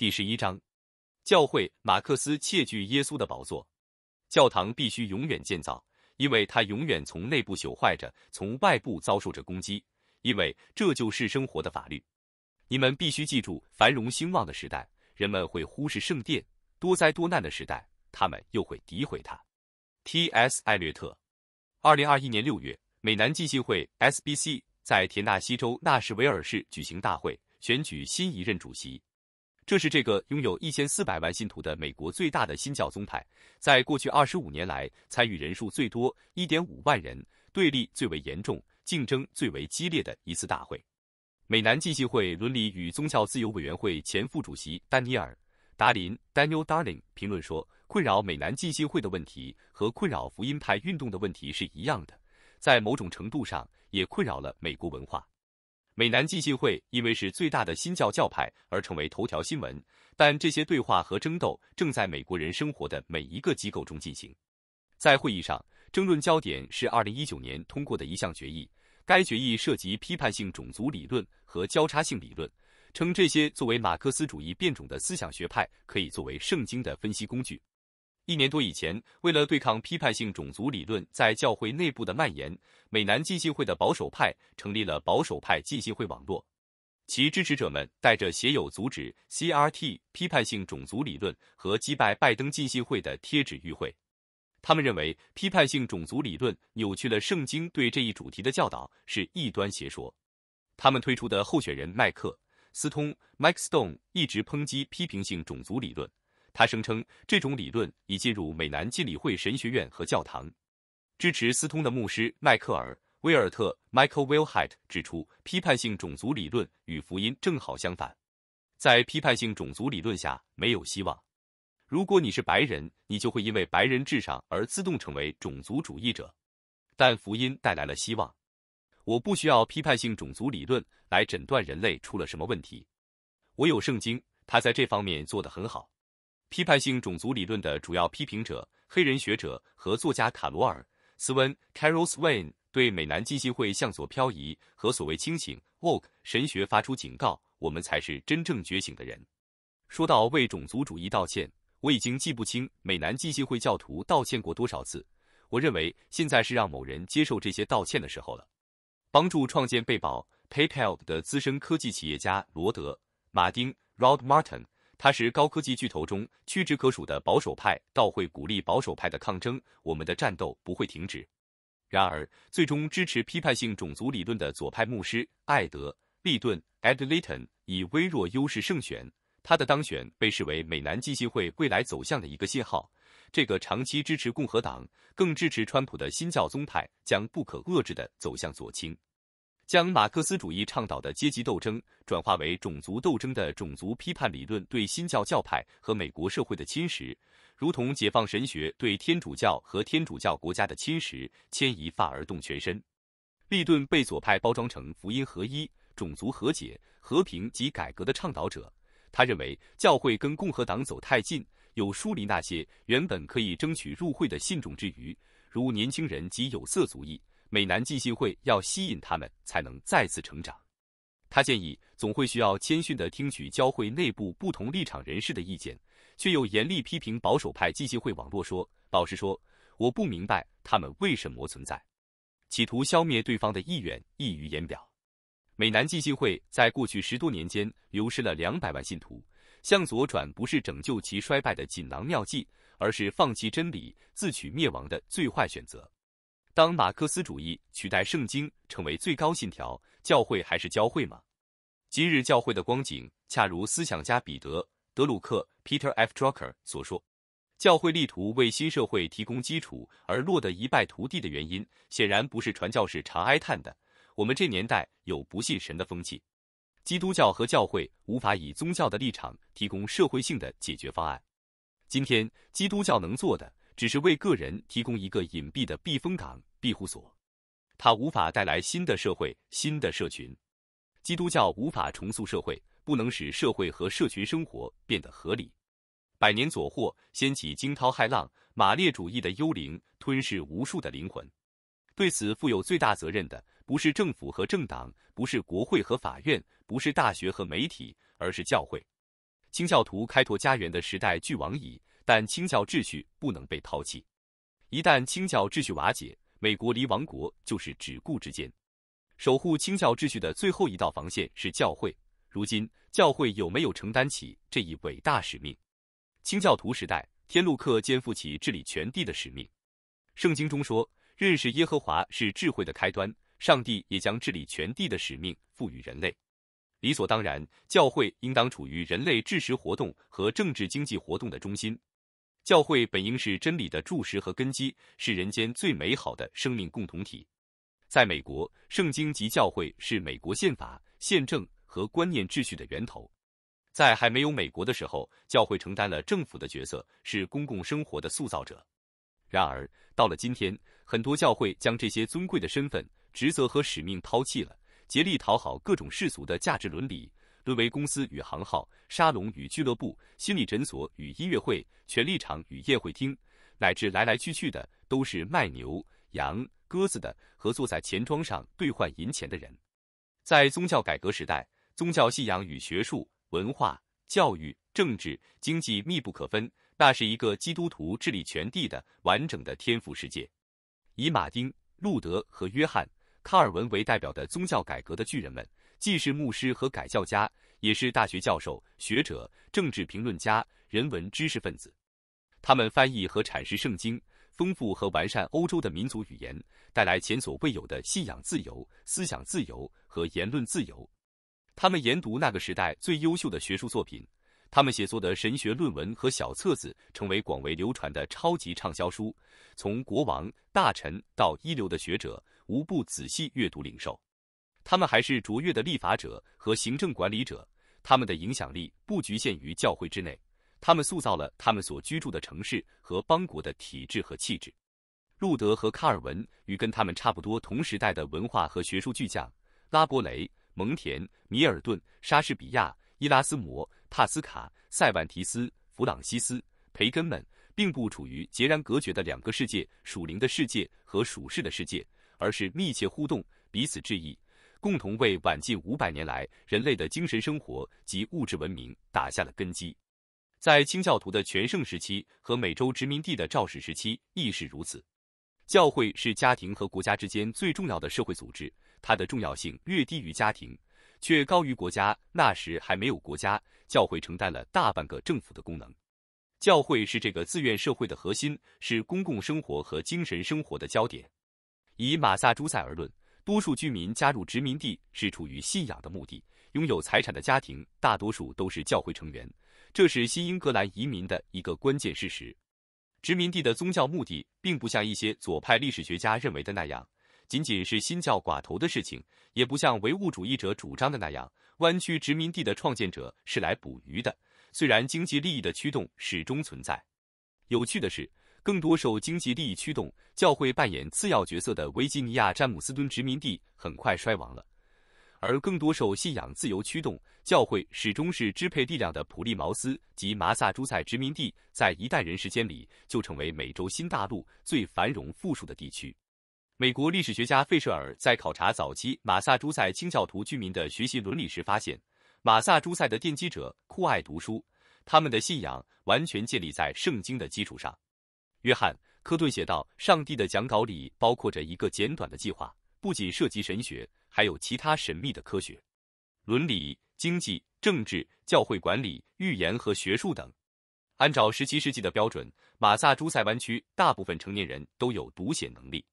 第十一章，教会马克思窃据耶稣的宝座，教堂必须永远建造，因为它永远从内部朽坏着，从外部遭受着攻击，因为这就是生活的法律。你们必须记住，繁荣兴旺的时代，人们会忽视圣殿；多灾多难的时代，他们又会诋毁它。T.S. 艾略特，二零二一年六月，美南浸信会 SBC 在田纳西州纳什维尔市举行大会，选举新一任主席。这是这个拥有一千四百万信徒的美国最大的新教宗派，在过去二十五年来参与人数最多、一点五万人、对立最为严重、竞争最为激烈的一次大会。美南浸信会伦理与宗教自由委员会前副主席丹尼尔·达林 （Daniel Darling） 评论说：“困扰美南浸信会的问题和困扰福音派运动的问题是一样的，在某种程度上也困扰了美国文化。”美南浸信会因为是最大的新教教派而成为头条新闻，但这些对话和争斗正在美国人生活的每一个机构中进行。在会议上，争论焦点是2019年通过的一项决议，该决议涉及批判性种族理论和交叉性理论，称这些作为马克思主义变种的思想学派可以作为圣经的分析工具。一年多以前，为了对抗批判性种族理论在教会内部的蔓延，美南浸信会的保守派成立了保守派浸信会网络。其支持者们带着写有阻止 CRT 批判性种族理论和击败拜登浸信会的贴纸与会。他们认为批判性种族理论扭曲了圣经对这一主题的教导，是异端邪说。他们推出的候选人迈克斯通 （Mike Stone） 一直抨击批评性种族理论。他声称，这种理论已进入美南浸理会神学院和教堂。支持斯通的牧师迈克尔·威尔特 （Michael Wilhite） 指出，批判性种族理论与福音正好相反。在批判性种族理论下，没有希望。如果你是白人，你就会因为白人至上而自动成为种族主义者。但福音带来了希望。我不需要批判性种族理论来诊断人类出了什么问题。我有圣经，他在这方面做得很好。批判性种族理论的主要批评者、黑人学者和作家卡罗尔·斯温 （Carol Swain） 对美男基金会向左漂移和所谓“清醒 （woke）” 神学发出警告：“我们才是真正觉醒的人。”说到为种族主义道歉，我已经记不清美男基金会教徒道歉过多少次。我认为现在是让某人接受这些道歉的时候了。帮助创建贝宝 （PayPal） 的资深科技企业家罗德·马丁 （Rod Martin）。他是高科技巨头中屈指可数的保守派，到会鼓励保守派的抗争。我们的战斗不会停止。然而，最终支持批判性种族理论的左派牧师艾德·利顿 （Ed Lyton） 以微弱优势胜选。他的当选被视为美南基协会未来走向的一个信号。这个长期支持共和党、更支持川普的新教宗派将不可遏制地走向左倾。将马克思主义倡导的阶级斗争转化为种族斗争的种族批判理论对新教教派和美国社会的侵蚀，如同解放神学对天主教和天主教国家的侵蚀，牵一发而动全身。利顿被左派包装成福音合一、种族和解、和平及改革的倡导者。他认为教会跟共和党走太近，有疏离那些原本可以争取入会的信众之余，如年轻人及有色族裔。美男浸信会要吸引他们，才能再次成长。他建议总会需要谦逊的听取教会内部不同立场人士的意见，却又严厉批评保守派浸信会网络说：“老实说，我不明白他们为什么存在，企图消灭对方的意愿溢于言表。”美男浸信会在过去十多年间流失了两百万信徒，向左转不是拯救其衰败的锦囊妙计，而是放弃真理、自取灭亡的最坏选择。当马克思主义取代圣经成为最高信条，教会还是教会吗？今日教会的光景，恰如思想家彼得·德鲁克 （Peter F. Drucker） 所说：“教会力图为新社会提供基础，而落得一败涂地的原因，显然不是传教士常哀叹的‘我们这年代有不信神的风气’。基督教和教会无法以宗教的立场提供社会性的解决方案。今天，基督教能做的？”只是为个人提供一个隐蔽的避风港、庇护所，它无法带来新的社会、新的社群。基督教无法重塑社会，不能使社会和社群生活变得合理。百年左祸掀起惊涛骇浪，马列主义的幽灵吞噬无数的灵魂。对此负有最大责任的，不是政府和政党，不是国会和法院，不是大学和媒体，而是教会。清教徒开拓家园的时代俱往矣。但清教秩序不能被抛弃，一旦清教秩序瓦解，美国离亡国就是只顾之间。守护清教秩序的最后一道防线是教会，如今教会有没有承担起这一伟大使命？清教徒时代，天路客肩负起治理全地的使命。圣经中说，认识耶和华是智慧的开端，上帝也将治理全地的使命赋予人类。理所当然，教会应当处于人类知识活动和政治经济活动的中心。教会本应是真理的柱石和根基，是人间最美好的生命共同体。在美国，圣经及教会是美国宪法、宪政和观念秩序的源头。在还没有美国的时候，教会承担了政府的角色，是公共生活的塑造者。然而，到了今天，很多教会将这些尊贵的身份、职责和使命抛弃了，竭力讨好各种世俗的价值伦理。沦为公司与航号、沙龙与俱乐部、心理诊所与音乐会、权力场与宴会厅，乃至来来去去的都是卖牛羊鸽子的和坐在钱庄上兑换银钱的人。在宗教改革时代，宗教信仰与学术、文化、教育、政治、经济密不可分。那是一个基督徒治理全地的完整的天赋世界。以马丁·路德和约翰·卡尔文为代表的宗教改革的巨人们。既是牧师和改教家，也是大学教授、学者、政治评论家、人文知识分子。他们翻译和阐释圣经，丰富和完善欧洲的民族语言，带来前所未有的信仰自由、思想自由和言论自由。他们研读那个时代最优秀的学术作品，他们写作的神学论文和小册子成为广为流传的超级畅销书，从国王、大臣到一流的学者，无不仔细阅读领受。他们还是卓越的立法者和行政管理者，他们的影响力不局限于教会之内，他们塑造了他们所居住的城市和邦国的体制和气质。路德和卡尔文与跟他们差不多同时代的文化和学术巨匠拉伯雷、蒙田、米尔顿、莎士比亚、伊拉斯摩、帕斯卡、塞万提斯、弗朗西斯、培根们，并不处于截然隔绝的两个世界——属灵的世界和属世的世界，而是密切互动，彼此致意。共同为晚近五百年来人类的精神生活及物质文明打下了根基。在清教徒的全盛时期和美洲殖民地的肇始时期亦是如此。教会是家庭和国家之间最重要的社会组织，它的重要性略低于家庭，却高于国家。那时还没有国家，教会承担了大半个政府的功能。教会是这个自愿社会的核心，是公共生活和精神生活的焦点。以马萨诸塞而论。多数居民加入殖民地是出于信仰的目的。拥有财产的家庭大多数都是教会成员，这是新英格兰移民的一个关键事实。殖民地的宗教目的并不像一些左派历史学家认为的那样，仅仅是新教寡头的事情；也不像唯物主义者主张的那样，弯曲殖民地的创建者是来捕鱼的。虽然经济利益的驱动始终存在。有趣的是。更多受经济利益驱动，教会扮演次要角色的维吉尼亚詹姆斯敦殖民地很快衰亡了，而更多受信仰自由驱动，教会始终是支配力量的普利茅斯及马萨诸塞殖民地，在一代人时间里就成为美洲新大陆最繁荣富庶的地区。美国历史学家费舍尔在考察早期马萨诸塞清教徒居民的学习伦理时发现，马萨诸塞的奠基者酷爱读书，他们的信仰完全建立在圣经的基础上。约翰·科顿写道：“上帝的讲稿里包括着一个简短的计划，不仅涉及神学，还有其他神秘的科学、伦理、经济、政治、教会管理、预言和学术等。按照17世纪的标准，马萨诸塞湾区大部分成年人都有读写能力。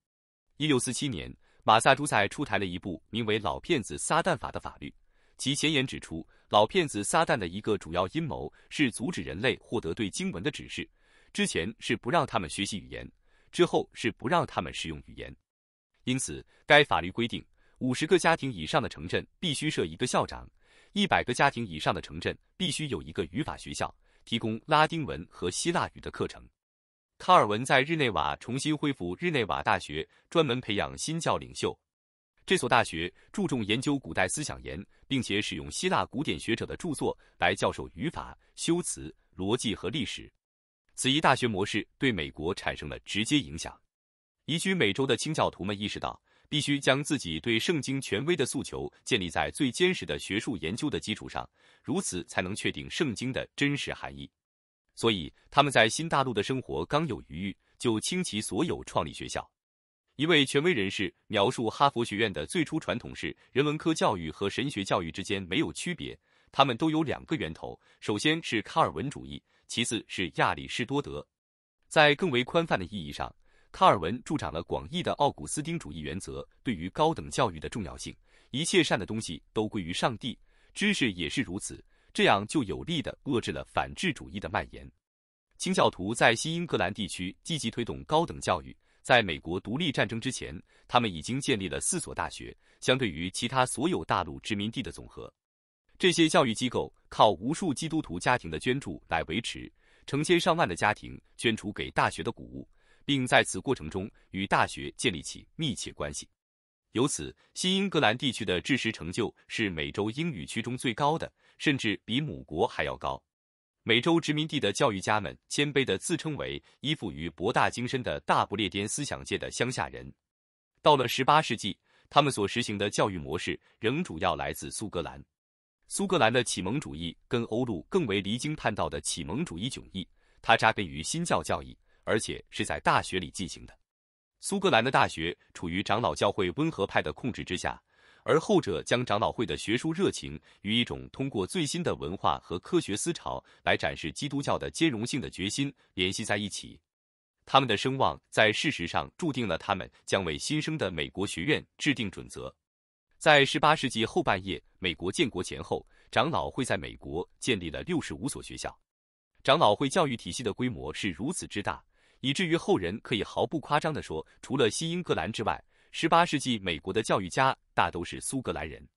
1647年，马萨诸塞出台了一部名为《老骗子撒旦法》的法律，其前言指出，老骗子撒旦的一个主要阴谋是阻止人类获得对经文的指示。”之前是不让他们学习语言，之后是不让他们使用语言。因此，该法律规定：五十个家庭以上的城镇必须设一个校长；一百个家庭以上的城镇必须有一个语法学校，提供拉丁文和希腊语的课程。卡尔文在日内瓦重新恢复日内瓦大学，专门培养新教领袖。这所大学注重研究古代思想言，并且使用希腊古典学者的著作来教授语法、修辞、逻辑和历史。此一大学模式对美国产生了直接影响。移居美洲的清教徒们意识到，必须将自己对圣经权威的诉求建立在最坚实的学术研究的基础上，如此才能确定圣经的真实含义。所以，他们在新大陆的生活刚有余裕，就倾其所有创立学校。一位权威人士描述哈佛学院的最初传统是：人文科教育和神学教育之间没有区别，他们都有两个源头，首先是卡尔文主义。其次是亚里士多德，在更为宽泛的意义上，卡尔文助长了广义的奥古斯丁主义原则对于高等教育的重要性。一切善的东西都归于上帝，知识也是如此，这样就有力地遏制了反智主义的蔓延。清教徒在新英格兰地区积极推动高等教育，在美国独立战争之前，他们已经建立了四所大学，相对于其他所有大陆殖民地的总和。这些教育机构靠无数基督徒家庭的捐助来维持，成千上万的家庭捐出给大学的谷物，并在此过程中与大学建立起密切关系。由此，新英格兰地区的知识成就是美洲英语区中最高的，甚至比母国还要高。美洲殖民地的教育家们谦卑地自称为依附于博大精深的大不列颠思想界的乡下人。到了18世纪，他们所实行的教育模式仍主要来自苏格兰。苏格兰的启蒙主义跟欧陆更为离经叛道的启蒙主义迥异，它扎根于新教教义，而且是在大学里进行的。苏格兰的大学处于长老教会温和派的控制之下，而后者将长老会的学术热情与一种通过最新的文化和科学思潮来展示基督教的兼容性的决心联系在一起。他们的声望在事实上注定了他们将为新生的美国学院制定准则。在十八世纪后半叶，美国建国前后，长老会在美国建立了六十五所学校。长老会教育体系的规模是如此之大，以至于后人可以毫不夸张地说，除了新英格兰之外，十八世纪美国的教育家大都是苏格兰人。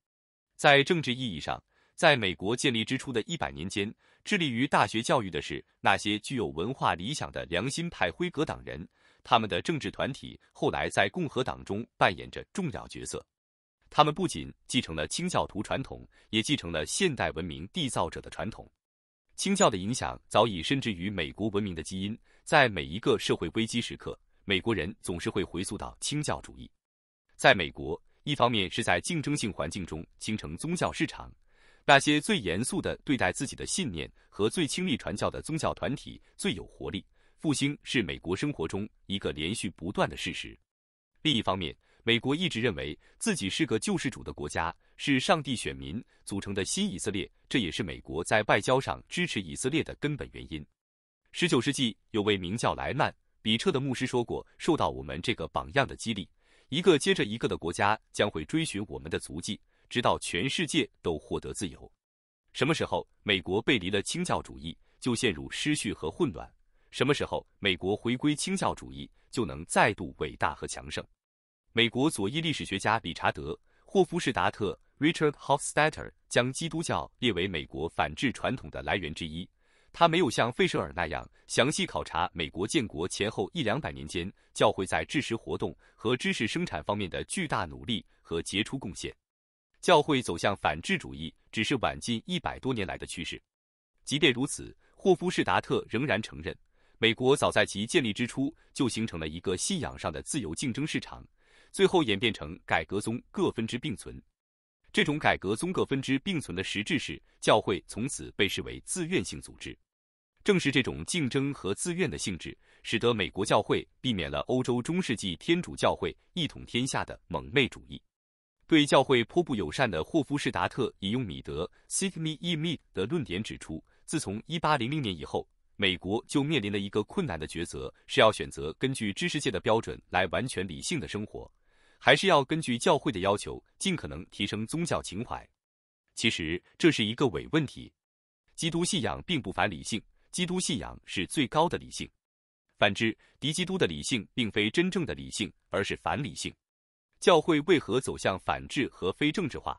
在政治意义上，在美国建立之初的一百年间，致力于大学教育的是那些具有文化理想的良心派辉格党人，他们的政治团体后来在共和党中扮演着重要角色。他们不仅继承了清教徒传统，也继承了现代文明缔造者的传统。清教的影响早已深植于美国文明的基因，在每一个社会危机时刻，美国人总是会回溯到清教主义。在美国，一方面是在竞争性环境中形成宗教市场，那些最严肃的对待自己的信念和最倾力传教的宗教团体最有活力。复兴是美国生活中一个连续不断的事实。另一方面，美国一直认为自己是个救世主的国家，是上帝选民组成的新以色列，这也是美国在外交上支持以色列的根本原因。十九世纪有位名叫莱曼·比彻的牧师说过：“受到我们这个榜样的激励，一个接着一个的国家将会追寻我们的足迹，直到全世界都获得自由。”什么时候美国背离了清教主义，就陷入失序和混乱；什么时候美国回归清教主义，就能再度伟大和强盛。美国左翼历史学家理查德·霍夫士达特 （Richard Hofstadter） 将基督教列为美国反制传统的来源之一。他没有像费舍尔那样详细考察美国建国前后一两百年间教会在制识活动和知识生产方面的巨大努力和杰出贡献。教会走向反智主义只是晚近一百多年来的趋势。即便如此，霍夫士达特仍然承认，美国早在其建立之初就形成了一个信仰上的自由竞争市场。最后演变成改革宗各分支并存。这种改革宗各分支并存的实质是，教会从此被视为自愿性组织。正是这种竞争和自愿的性质，使得美国教会避免了欧洲中世纪天主教会一统天下的蒙昧主义。对教会颇不友善的霍夫士达特引用米德 “seek me, eat me” 的论点指出，自从一八零零年以后，美国就面临了一个困难的抉择：是要选择根据知识界的标准来完全理性的生活。还是要根据教会的要求，尽可能提升宗教情怀。其实这是一个伪问题。基督信仰并不反理性，基督信仰是最高的理性。反之，敌基督的理性并非真正的理性，而是反理性。教会为何走向反智和非政治化？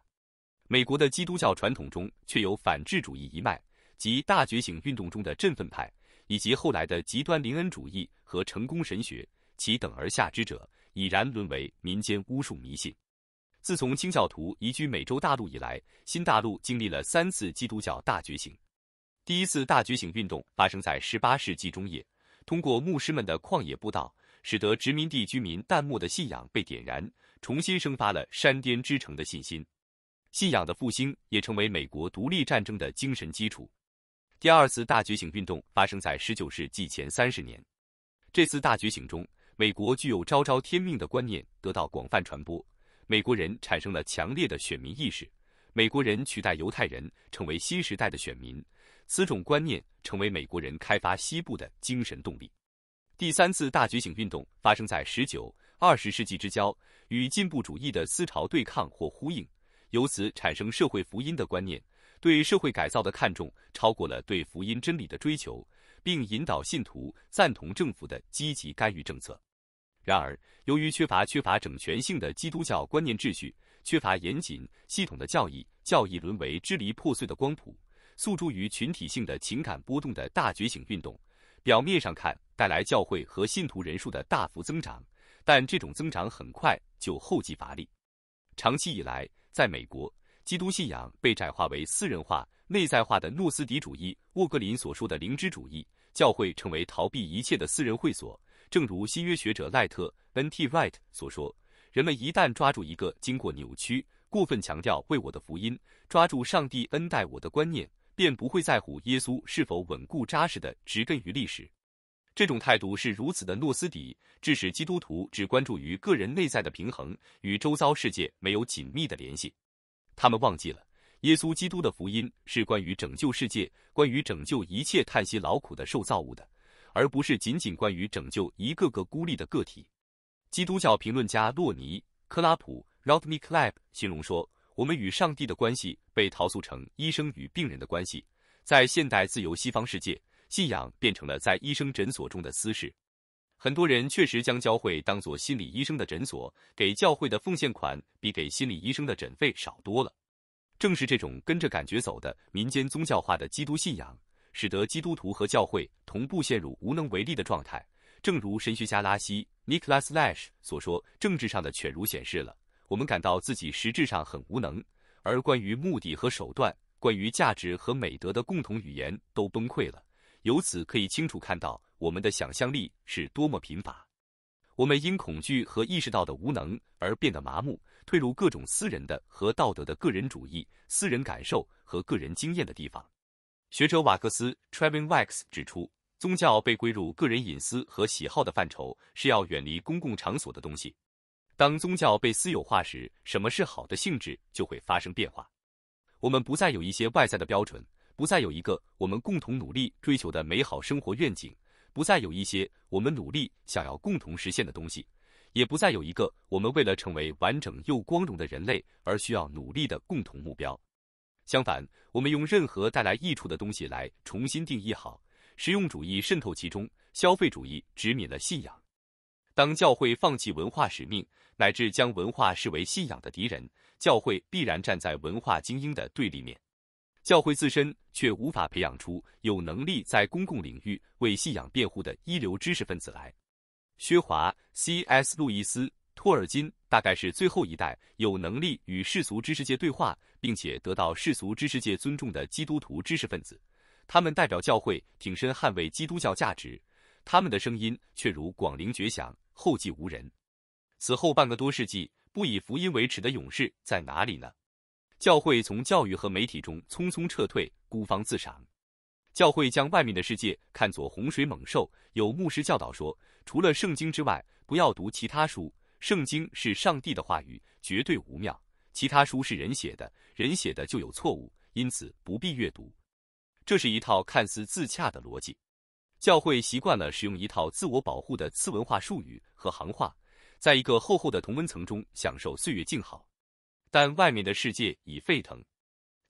美国的基督教传统中却有反智主义一脉，即大觉醒运动中的振奋派，以及后来的极端灵恩主义和成功神学，其等而下之者。已然沦为民间巫术迷信。自从清教徒移居美洲大陆以来，新大陆经历了三次基督教大觉醒。第一次大觉醒运动发生在十八世纪中叶，通过牧师们的旷野布道，使得殖民地居民淡漠的信仰被点燃，重新生发了山巅之城的信心。信仰的复兴也成为美国独立战争的精神基础。第二次大觉醒运动发生在十九世纪前三十年。这次大觉醒中，美国具有昭昭天命的观念得到广泛传播，美国人产生了强烈的选民意识，美国人取代犹太人成为新时代的选民，此种观念成为美国人开发西部的精神动力。第三次大觉醒运动发生在十九二十世纪之交，与进步主义的思潮对抗或呼应，由此产生社会福音的观念，对社会改造的看重超过了对福音真理的追求，并引导信徒赞同政府的积极干预政策。然而，由于缺乏缺乏整全性的基督教观念秩序，缺乏严谨系统的教义，教义沦为支离破碎的光谱，诉诸于群体性的情感波动的大觉醒运动，表面上看带来教会和信徒人数的大幅增长，但这种增长很快就后继乏力。长期以来，在美国，基督信仰被窄化为私人化、内在化的诺斯底主义。沃格林所说的灵知主义教会，成为逃避一切的私人会所。正如新约学者赖特 （N.T. Wright） 所说，人们一旦抓住一个经过扭曲、过分强调“为我的福音”、抓住“上帝恩待我的”观念，便不会在乎耶稣是否稳固扎实的植根于历史。这种态度是如此的诺斯底，致使基督徒只关注于个人内在的平衡，与周遭世界没有紧密的联系。他们忘记了，耶稣基督的福音是关于拯救世界，关于拯救一切叹息劳苦的受造物的。而不是仅仅关于拯救一个个孤立的个体，基督教评论家洛尼·克拉普 （Rodney c l a p 形容说：“我们与上帝的关系被陶塑成医生与病人的关系，在现代自由西方世界，信仰变成了在医生诊所中的私事。很多人确实将教会当作心理医生的诊所，给教会的奉献款比给心理医生的诊费少多了。正是这种跟着感觉走的民间宗教化的基督信仰。”使得基督徒和教会同步陷入无能为力的状态。正如神学家拉希 （Nicholas Lash） 所说，政治上的犬儒显示了我们感到自己实质上很无能，而关于目的和手段、关于价值和美德的共同语言都崩溃了。由此可以清楚看到，我们的想象力是多么贫乏。我们因恐惧和意识到的无能而变得麻木，退入各种私人的和道德的个人主义、私人感受和个人经验的地方。学者瓦克斯 t r e v i n Wax） 指出，宗教被归入个人隐私和喜好的范畴，是要远离公共场所的东西。当宗教被私有化时，什么是好的性质就会发生变化。我们不再有一些外在的标准，不再有一个我们共同努力追求的美好生活愿景，不再有一些我们努力想要共同实现的东西，也不再有一个我们为了成为完整又光荣的人类而需要努力的共同目标。相反，我们用任何带来益处的东西来重新定义好，实用主义渗透其中，消费主义殖民了信仰。当教会放弃文化使命，乃至将文化视为信仰的敌人，教会必然站在文化精英的对立面。教会自身却无法培养出有能力在公共领域为信仰辩护的一流知识分子来。薛华、C.S. 路易斯、托尔金。大概是最后一代有能力与世俗知识界对话，并且得到世俗知识界尊重的基督徒知识分子，他们代表教会挺身捍卫基督教价值，他们的声音却如广陵绝响，后继无人。此后半个多世纪，不以福音为耻的勇士在哪里呢？教会从教育和媒体中匆匆撤退，孤芳自赏。教会将外面的世界看作洪水猛兽，有牧师教导说，除了圣经之外，不要读其他书。圣经是上帝的话语，绝对无谬。其他书是人写的，人写的就有错误，因此不必阅读。这是一套看似自洽的逻辑。教会习惯了使用一套自我保护的次文化术语和行话，在一个厚厚的同温层中享受岁月静好，但外面的世界已沸腾。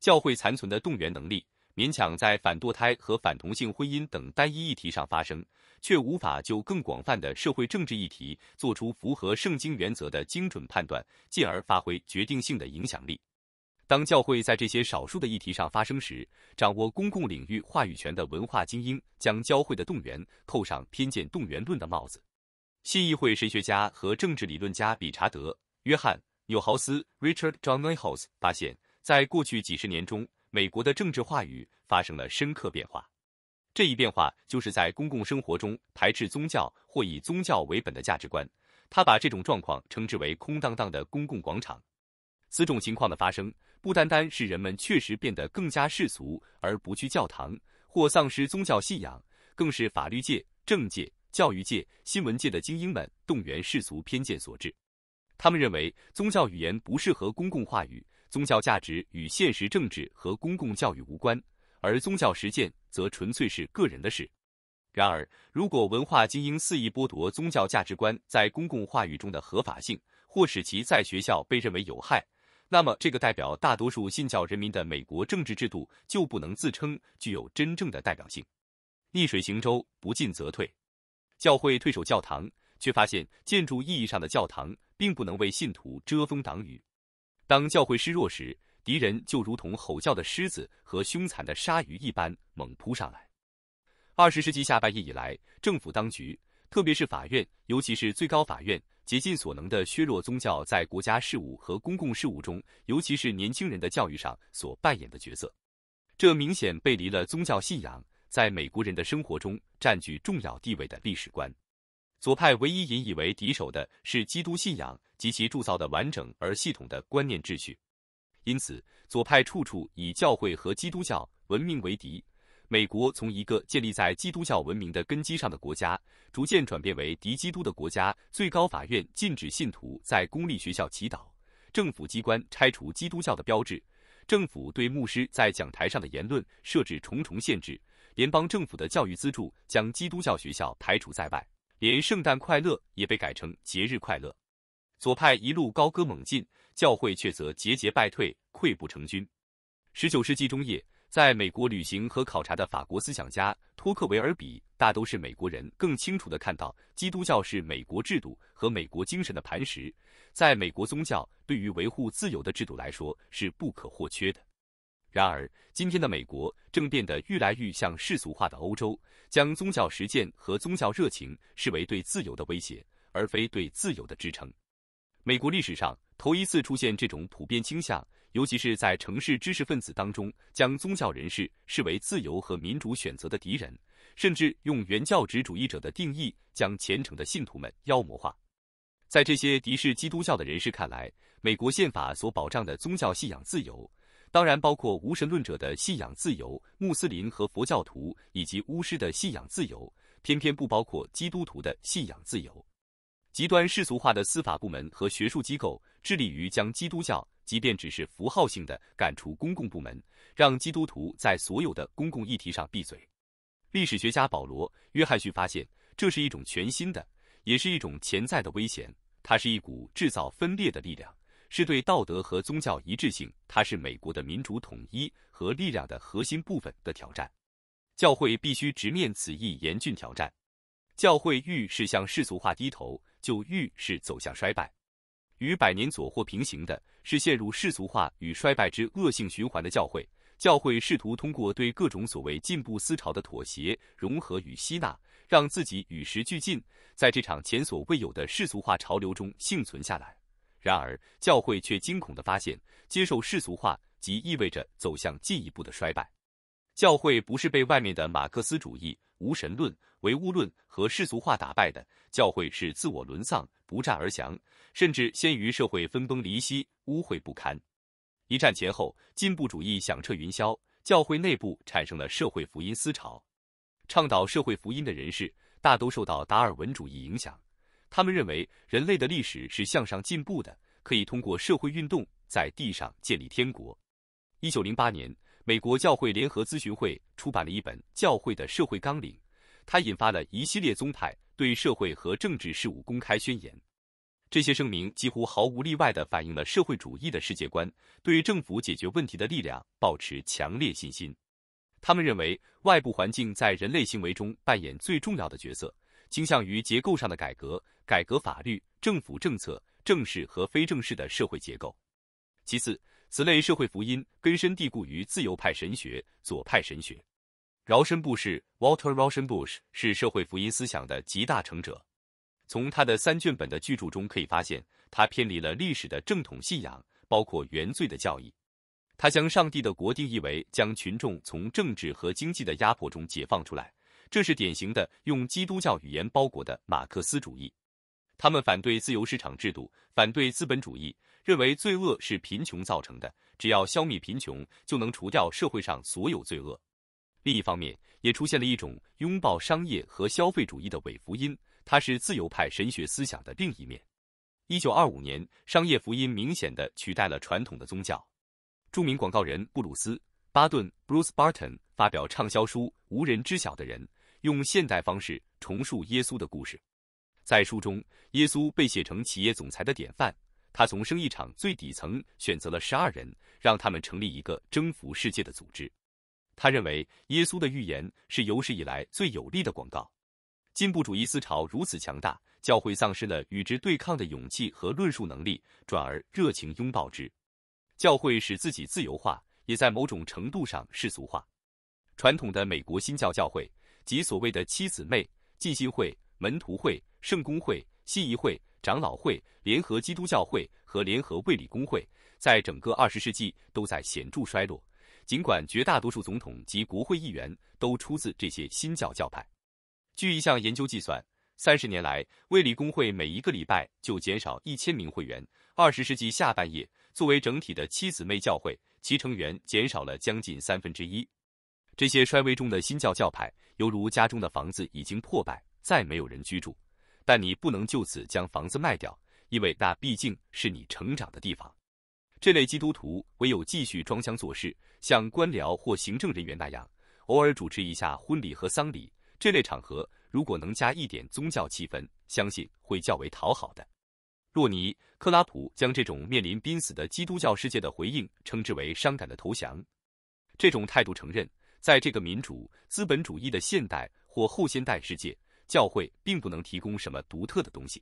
教会残存的动员能力。勉强在反堕胎和反同性婚姻等单一议题上发声，却无法就更广泛的社会政治议题做出符合圣经原则的精准判断，进而发挥决定性的影响力。当教会在这些少数的议题上发声时，掌握公共领域话语权的文化精英将教会的动员扣上偏见动员论的帽子。新议会神学家和政治理论家理查德·约翰·纽豪斯 （Richard John Neuhaus） 发现，在过去几十年中。美国的政治话语发生了深刻变化，这一变化就是在公共生活中排斥宗教或以宗教为本的价值观。他把这种状况称之为空荡荡的公共广场。此种情况的发生，不单单是人们确实变得更加世俗而不去教堂或丧失宗教信仰，更是法律界、政界、教育界、新闻界的精英们动员世俗偏见所致。他们认为宗教语言不适合公共话语。宗教价值与现实政治和公共教育无关，而宗教实践则纯粹是个人的事。然而，如果文化精英肆意剥夺宗教价值观在公共话语中的合法性，或使其在学校被认为有害，那么这个代表大多数信教人民的美国政治制度就不能自称具有真正的代表性。逆水行舟，不进则退。教会退守教堂，却发现建筑意义上的教堂并不能为信徒遮风挡雨。当教会示弱时，敌人就如同吼叫的狮子和凶残的鲨鱼一般猛扑上来。二十世纪下半叶以来，政府当局，特别是法院，尤其是最高法院，竭尽所能地削弱宗教在国家事务和公共事务中，尤其是年轻人的教育上所扮演的角色。这明显背离了宗教信仰在美国人的生活中占据重要地位的历史观。左派唯一引以为敌手的是基督信仰及其铸造的完整而系统的观念秩序，因此左派处处以教会和基督教文明为敌。美国从一个建立在基督教文明的根基上的国家，逐渐转变为敌基督的国家。最高法院禁止信徒在公立学校祈祷，政府机关拆除基督教的标志，政府对牧师在讲台上的言论设置重重限制，联邦政府的教育资助将基督教学校排除在外。连圣诞快乐也被改成节日快乐，左派一路高歌猛进，教会却则节节败退，溃不成军。十九世纪中叶，在美国旅行和考察的法国思想家托克维尔比大都是美国人更清楚的看到，基督教是美国制度和美国精神的磐石，在美国宗教对于维护自由的制度来说是不可或缺的。然而，今天的美国正变得愈来愈像世俗化的欧洲，将宗教实践和宗教热情视为对自由的威胁，而非对自由的支撑。美国历史上头一次出现这种普遍倾向，尤其是在城市知识分子当中，将宗教人士视为自由和民主选择的敌人，甚至用原教旨主义者的定义将虔诚的信徒们妖魔化。在这些敌视基督教的人士看来，美国宪法所保障的宗教信仰自由。当然包括无神论者的信仰自由、穆斯林和佛教徒以及巫师的信仰自由，偏偏不包括基督徒的信仰自由。极端世俗化的司法部门和学术机构致力于将基督教，即便只是符号性的，赶出公共部门，让基督徒在所有的公共议题上闭嘴。历史学家保罗·约翰逊发现，这是一种全新的，也是一种潜在的危险，它是一股制造分裂的力量。是对道德和宗教一致性，它是美国的民主统一和力量的核心部分的挑战。教会必须直面此一严峻挑战。教会愈是向世俗化低头，就愈是走向衰败。与百年左或平行的是陷入世俗化与衰败之恶性循环的教会。教会试图通过对各种所谓进步思潮的妥协、融合与吸纳，让自己与时俱进，在这场前所未有的世俗化潮流中幸存下来。然而，教会却惊恐地发现，接受世俗化即意味着走向进一步的衰败。教会不是被外面的马克思主义、无神论、唯物论和世俗化打败的，教会是自我沦丧、不战而降，甚至先于社会分崩离析、污秽不堪。一战前后，进步主义响彻云霄，教会内部产生了社会福音思潮，倡导社会福音的人士大都受到达尔文主义影响。他们认为，人类的历史是向上进步的，可以通过社会运动在地上建立天国。一九零八年，美国教会联合咨询会出版了一本《教会的社会纲领》，它引发了一系列宗派对社会和政治事务公开宣言。这些声明几乎毫无例外地反映了社会主义的世界观，对政府解决问题的力量保持强烈信心。他们认为，外部环境在人类行为中扮演最重要的角色。倾向于结构上的改革，改革法律、政府政策、正式和非正式的社会结构。其次，此类社会福音根深蒂固于自由派神学、左派神学。饶申布什 （Walter Raushenbush） 是社会福音思想的集大成者。从他的三卷本的巨著中可以发现，他偏离了历史的正统信仰，包括原罪的教义。他将上帝的国定义为将群众从政治和经济的压迫中解放出来。这是典型的用基督教语言包裹的马克思主义。他们反对自由市场制度，反对资本主义，认为罪恶是贫穷造成的。只要消灭贫穷，就能除掉社会上所有罪恶。另一方面，也出现了一种拥抱商业和消费主义的伪福音，它是自由派神学思想的另一面。一九二五年，商业福音明显的取代了传统的宗教。著名广告人布鲁斯·巴顿 （Bruce Barton） 发表畅销书《无人知晓的人》。用现代方式重述耶稣的故事，在书中，耶稣被写成企业总裁的典范。他从生意场最底层选择了十二人，让他们成立一个征服世界的组织。他认为，耶稣的预言是有史以来最有力的广告。进步主义思潮如此强大，教会丧失了与之对抗的勇气和论述能力，转而热情拥抱之。教会使自己自由化，也在某种程度上世俗化。传统的美国新教教会。及所谓的七姊妹、浸信会、门徒会、圣公会、信义会、长老会、联合基督教会和联合卫理公会在整个二十世纪都在显著衰落。尽管绝大多数总统及国会议员都出自这些新教教派，据一项研究计算，三十年来卫理公会每一个礼拜就减少一千名会员。二十世纪下半叶，作为整体的七姊妹教会，其成员减少了将近三分之一。这些衰微中的新教教派，犹如家中的房子已经破败，再没有人居住。但你不能就此将房子卖掉，因为那毕竟是你成长的地方。这类基督徒唯有继续装腔作势，像官僚或行政人员那样，偶尔主持一下婚礼和丧礼这类场合，如果能加一点宗教气氛，相信会较为讨好的。洛尼·克拉普将这种面临濒死的基督教世界的回应称之为“伤感的投降”，这种态度承认。在这个民主资本主义的现代或后现代世界，教会并不能提供什么独特的东西。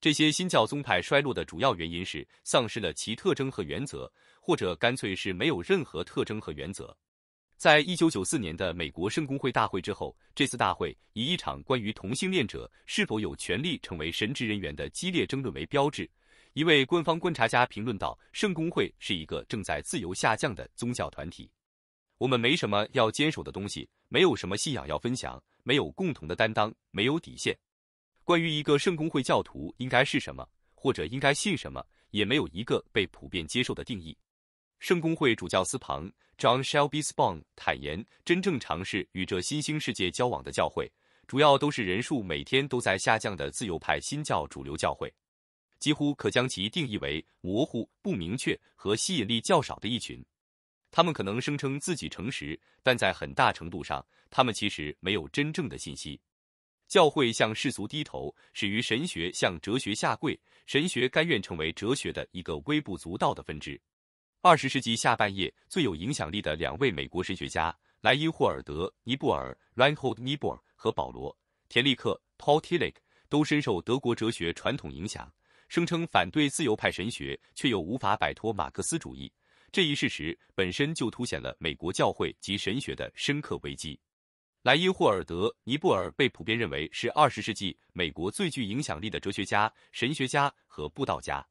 这些新教宗派衰落的主要原因是丧失了其特征和原则，或者干脆是没有任何特征和原则。在一九九四年的美国圣公会大会之后，这次大会以一场关于同性恋者是否有权利成为神职人员的激烈争论为标志。一位官方观察家评论道：“圣公会是一个正在自由下降的宗教团体。”我们没什么要坚守的东西，没有什么信仰要分享，没有共同的担当，没有底线。关于一个圣公会教徒应该是什么，或者应该信什么，也没有一个被普遍接受的定义。圣公会主教司旁 John Shelby Spang 言，真正尝试与这新兴世界交往的教会，主要都是人数每天都在下降的自由派新教主流教会，几乎可将其定义为模糊、不明确和吸引力较少的一群。他们可能声称自己诚实，但在很大程度上，他们其实没有真正的信息。教会向世俗低头，始于神学向哲学下跪，神学甘愿成为哲学的一个微不足道的分支。二十世纪下半叶最有影响力的两位美国神学家莱因霍尔德·尼布尔 （Reinhold Niebuhr） 和保罗·田利克 （Paul Tillich） 都深受德国哲学传统影响，声称反对自由派神学，却又无法摆脱马克思主义。这一事实本身就凸显了美国教会及神学的深刻危机。莱因霍尔德·尼布尔被普遍认为是二十世纪美国最具影响力的哲学家、神学家和布道家。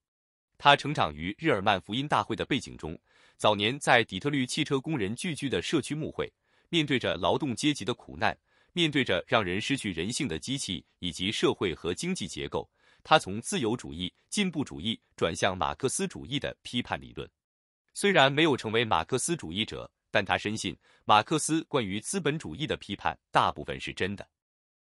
他成长于日耳曼福音大会的背景中，早年在底特律汽车工人聚居的社区牧会，面对着劳动阶级的苦难，面对着让人失去人性的机器以及社会和经济结构，他从自由主义、进步主义转向马克思主义的批判理论。虽然没有成为马克思主义者，但他深信马克思关于资本主义的批判大部分是真的。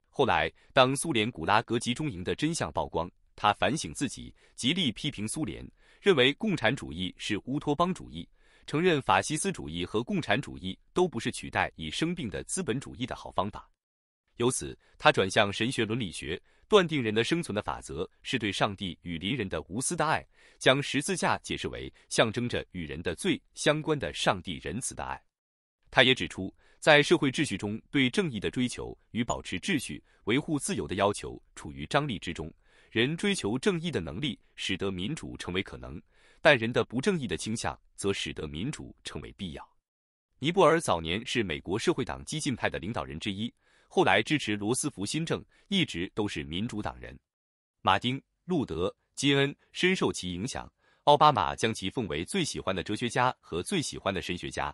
后来，当苏联古拉格集中营的真相曝光，他反省自己，极力批评苏联，认为共产主义是乌托邦主义，承认法西斯主义和共产主义都不是取代已生病的资本主义的好方法。由此，他转向神学伦理学。断定人的生存的法则是对上帝与邻人的无私的爱，将十字架解释为象征着与人的罪相关的上帝仁慈的爱。他也指出，在社会秩序中，对正义的追求与保持秩序、维护自由的要求处于张力之中。人追求正义的能力使得民主成为可能，但人的不正义的倾向则使得民主成为必要。尼泊尔早年是美国社会党激进派的领导人之一。后来支持罗斯福新政，一直都是民主党人。马丁·路德·金恩深受其影响，奥巴马将其奉为最喜欢的哲学家和最喜欢的神学家。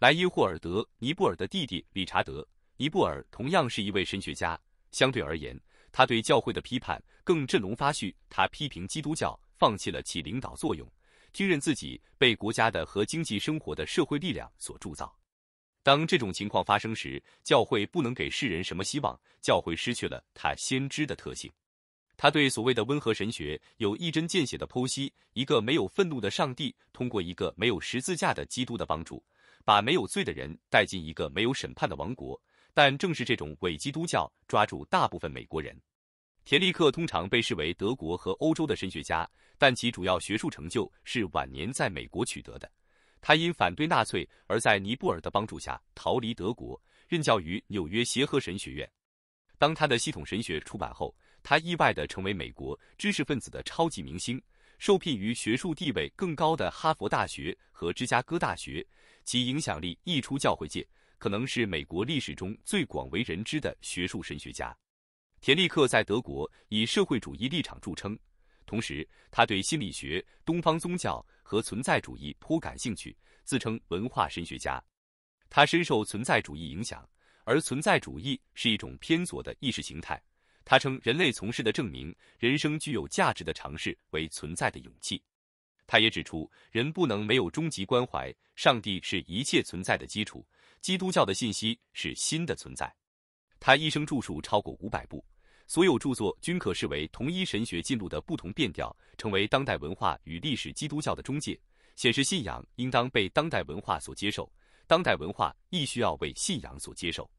莱因霍尔德·尼布尔的弟弟理查德·尼布尔同样是一位神学家。相对而言，他对教会的批判更振聋发聩。他批评基督教放弃了其领导作用，听任自己被国家的和经济生活的社会力量所铸造。当这种情况发生时，教会不能给世人什么希望，教会失去了他先知的特性。他对所谓的温和神学有一针见血的剖析：一个没有愤怒的上帝，通过一个没有十字架的基督的帮助，把没有罪的人带进一个没有审判的王国。但正是这种伪基督教抓住大部分美国人。田立克通常被视为德国和欧洲的神学家，但其主要学术成就是晚年在美国取得的。他因反对纳粹而在尼泊尔的帮助下逃离德国，任教于纽约协和神学院。当他的系统神学出版后，他意外地成为美国知识分子的超级明星，受聘于学术地位更高的哈佛大学和芝加哥大学，其影响力溢出教会界，可能是美国历史中最广为人知的学术神学家。田立克在德国以社会主义立场著称。同时，他对心理学、东方宗教和存在主义颇感兴趣，自称文化神学家。他深受存在主义影响，而存在主义是一种偏左的意识形态。他称人类从事的证明人生具有价值的尝试为存在的勇气。他也指出，人不能没有终极关怀，上帝是一切存在的基础，基督教的信息是新的存在。他一生著述超过五百部。所有著作均可视为同一神学进入的不同变调，成为当代文化与历史基督教的中介，显示信仰应当被当代文化所接受，当代文化亦需要为信仰所接受。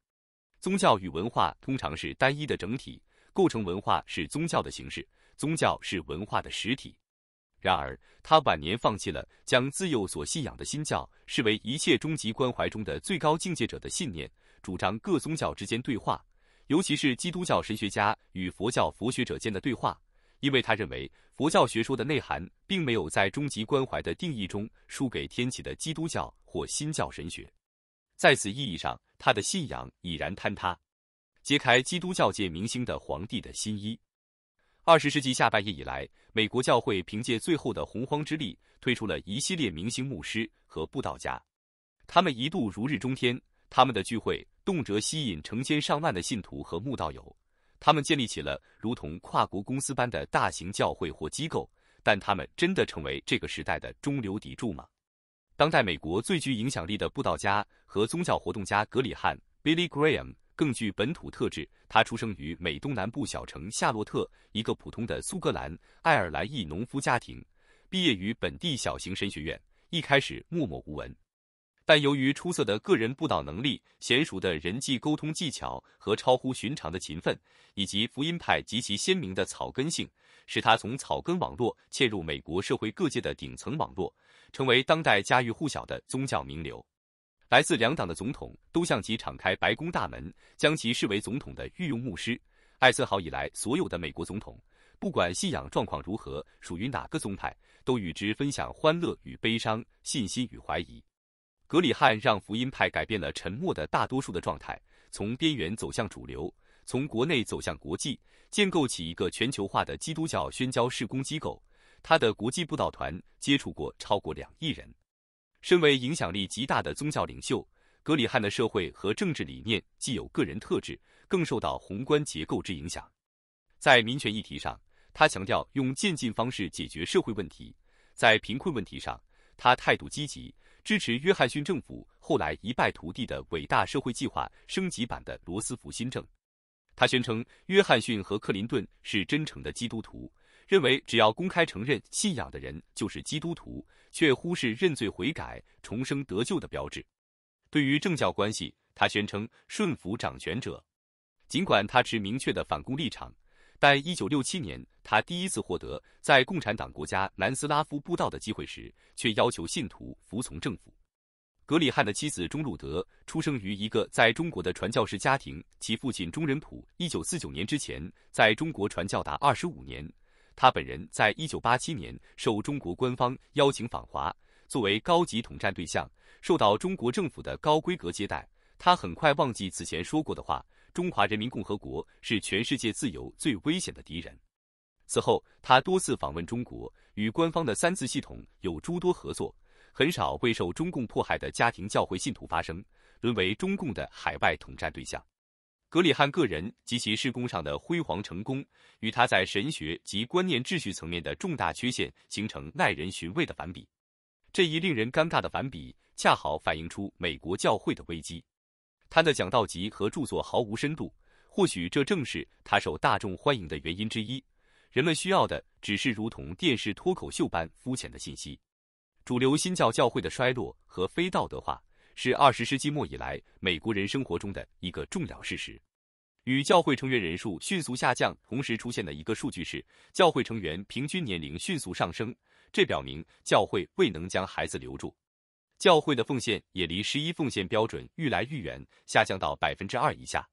宗教与文化通常是单一的整体，构成文化是宗教的形式，宗教是文化的实体。然而，他晚年放弃了将自幼所信仰的新教视为一切终极关怀中的最高境界者的信念，主张各宗教之间对话。尤其是基督教神学家与佛教佛学者间的对话，因为他认为佛教学说的内涵并没有在终极关怀的定义中输给天启的基督教或新教神学。在此意义上，他的信仰已然坍塌。揭开基督教界明星的皇帝的新衣。二十世纪下半叶以来，美国教会凭借最后的洪荒之力，推出了一系列明星牧师和布道家，他们一度如日中天，他们的聚会。动辄吸引成千上万的信徒和慕道友，他们建立起了如同跨国公司般的大型教会或机构，但他们真的成为这个时代的中流砥柱吗？当代美国最具影响力的布道家和宗教活动家格里汉 （Billy Graham） 更具本土特质。他出生于美东南部小城夏洛特，一个普通的苏格兰爱尔兰裔农夫家庭，毕业于本地小型神学院，一开始默默无闻。但由于出色的个人布道能力、娴熟的人际沟通技巧和超乎寻常的勤奋，以及福音派极其鲜明的草根性，使他从草根网络嵌入美国社会各界的顶层网络，成为当代家喻户晓的宗教名流。来自两党的总统都向其敞开白宫大门，将其视为总统的御用牧师。艾森豪以来，所有的美国总统，不管信仰状况如何，属于哪个宗派，都与之分享欢乐与悲伤、信心与怀疑。格里汉让福音派改变了沉默的大多数的状态，从边缘走向主流，从国内走向国际，建构起一个全球化的基督教宣教事工机构。他的国际布道团接触过超过两亿人。身为影响力极大的宗教领袖，格里汉的社会和政治理念既有个人特质，更受到宏观结构之影响。在民权议题上，他强调用渐进方式解决社会问题；在贫困问题上，他态度积极。支持约翰逊政府后来一败涂地的伟大社会计划升级版的罗斯福新政。他宣称，约翰逊和克林顿是真诚的基督徒，认为只要公开承认信仰的人就是基督徒，却忽视认罪悔改、重生得救的标志。对于政教关系，他宣称顺服掌权者，尽管他持明确的反共立场。但一九六七年，他第一次获得在共产党国家南斯拉夫布道的机会时，却要求信徒服从政府。格里汉的妻子钟路德出生于一个在中国的传教士家庭，其父亲钟仁普一九四九年之前在中国传教达二十五年。他本人在一九八七年受中国官方邀请访华，作为高级统战对象，受到中国政府的高规格接待。他很快忘记此前说过的话。中华人民共和国是全世界自由最危险的敌人。此后，他多次访问中国，与官方的三次系统有诸多合作。很少未受中共迫害的家庭教会信徒发声，沦为中共的海外统战对象。格里汉个人及其事工上的辉煌成功，与他在神学及观念秩序层面的重大缺陷形成耐人寻味的反比。这一令人尴尬的反比，恰好反映出美国教会的危机。他的讲道集和著作毫无深度，或许这正是他受大众欢迎的原因之一。人们需要的只是如同电视脱口秀般肤浅的信息。主流新教教会的衰落和非道德化是二十世纪末以来美国人生活中的一个重要事实。与教会成员人数迅速下降同时出现的一个数据是，教会成员平均年龄迅速上升，这表明教会未能将孩子留住。教会的奉献也离十一奉献标准愈来愈远，下降到百分之二以下。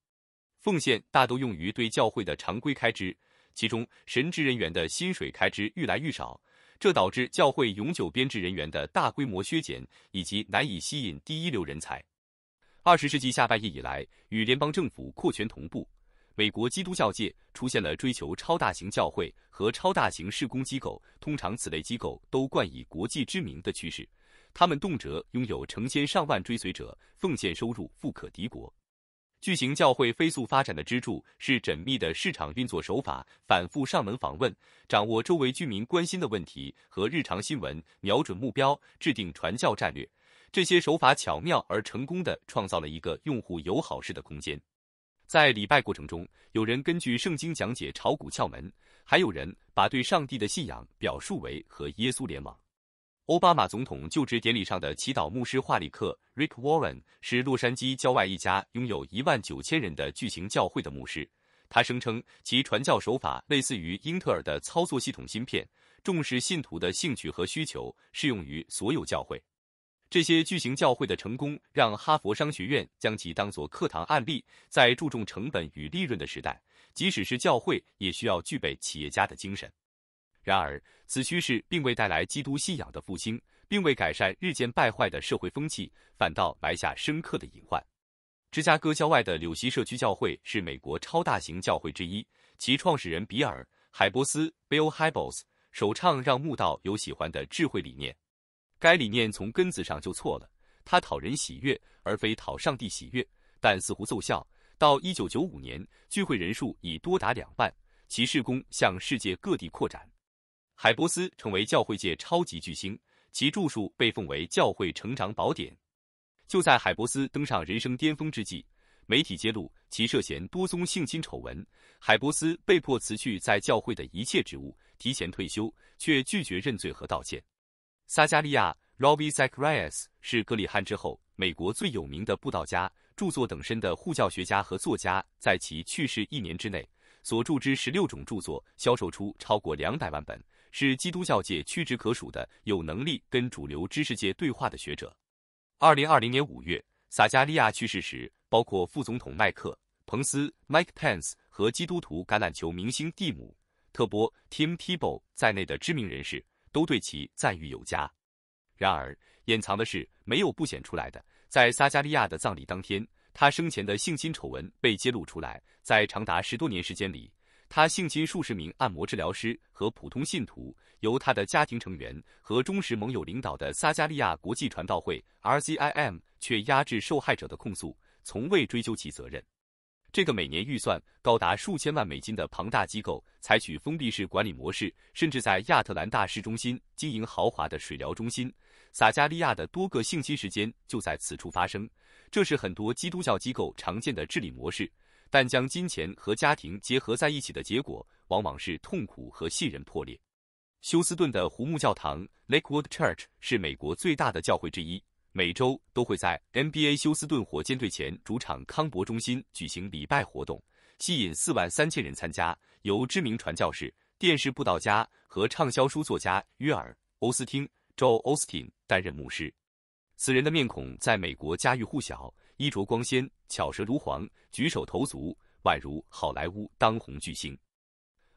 奉献大都用于对教会的常规开支，其中神职人员的薪水开支愈来愈少，这导致教会永久编制人员的大规模削减，以及难以吸引第一流人才。二十世纪下半叶以来，与联邦政府扩权同步，美国基督教界出现了追求超大型教会和超大型事工机构，通常此类机构都冠以国际知名的趋势。他们动辄拥有成千上万追随者，奉献收入富可敌国。巨型教会飞速发展的支柱是缜密的市场运作手法，反复上门访问，掌握周围居民关心的问题和日常新闻，瞄准目标，制定传教战略。这些手法巧妙而成功地创造了一个用户友好式的空间。在礼拜过程中，有人根据圣经讲解炒股窍门，还有人把对上帝的信仰表述为和耶稣联网。奥巴马总统就职典礼上的祈祷牧师华里克 （Rick Warren） 是洛杉矶郊外一家拥有一万九千人的巨型教会的牧师。他声称其传教手法类似于英特尔的操作系统芯片，重视信徒的兴趣和需求，适用于所有教会。这些巨型教会的成功让哈佛商学院将其当作课堂案例。在注重成本与利润的时代，即使是教会也需要具备企业家的精神。然而，此趋势并未带来基督信仰的复兴，并未改善日渐败坏的社会风气，反倒埋下深刻的隐患。芝加哥郊外的柳溪社区教会是美国超大型教会之一，其创始人比尔·海伯斯 （Bill Hybels） 首倡让慕道有喜欢的智慧理念，该理念从根子上就错了，他讨人喜悦而非讨上帝喜悦，但似乎奏效。到1995年，聚会人数已多达两万，其事工向世界各地扩展。海波斯成为教会界超级巨星，其著述被奉为教会成长宝典。就在海波斯登上人生巅峰之际，媒体揭露其涉嫌多宗性侵丑闻，海波斯被迫辞去在教会的一切职务，提前退休，却拒绝认罪和道歉。撒加利亚· r o b b Zacharias） 是格里汉之后美国最有名的布道家，著作等身的护教学家和作家，在其去世一年之内，所著之十六种著作销售出超过两百万本。是基督教界屈指可数的有能力跟主流知识界对话的学者。二零二零年五月，撒加利亚去世时，包括副总统麦克·彭斯 （Mike Pence） 和基督徒橄榄球明星蒂姆·特波 （Tim Tebow） 在内的知名人士都对其赞誉有加。然而，掩藏的是没有不显出来的。在撒加利亚的葬礼当天，他生前的性侵丑闻被揭露出来，在长达十多年时间里。他性侵数十名按摩治疗师和普通信徒，由他的家庭成员和忠实盟友领导的撒加利亚国际传道会 （RCIM） 却压制受害者的控诉，从未追究其责任。这个每年预算高达数千万美金的庞大机构采取封闭式管理模式，甚至在亚特兰大市中心经营豪华的水疗中心。撒加利亚的多个性侵事件就在此处发生，这是很多基督教机构常见的治理模式。但将金钱和家庭结合在一起的结果，往往是痛苦和信任破裂。休斯顿的胡木教堂 （Lakewood Church） 是美国最大的教会之一，每周都会在 NBA 休斯顿火箭队前主场康博中心举行礼拜活动，吸引四万三千人参加。由知名传教士、电视布道家和畅销书作家约尔·欧斯汀 （Joe Austin） 担任牧师，此人的面孔在美国家喻户晓。衣着光鲜，巧舌如簧，举手投足宛如好莱坞当红巨星。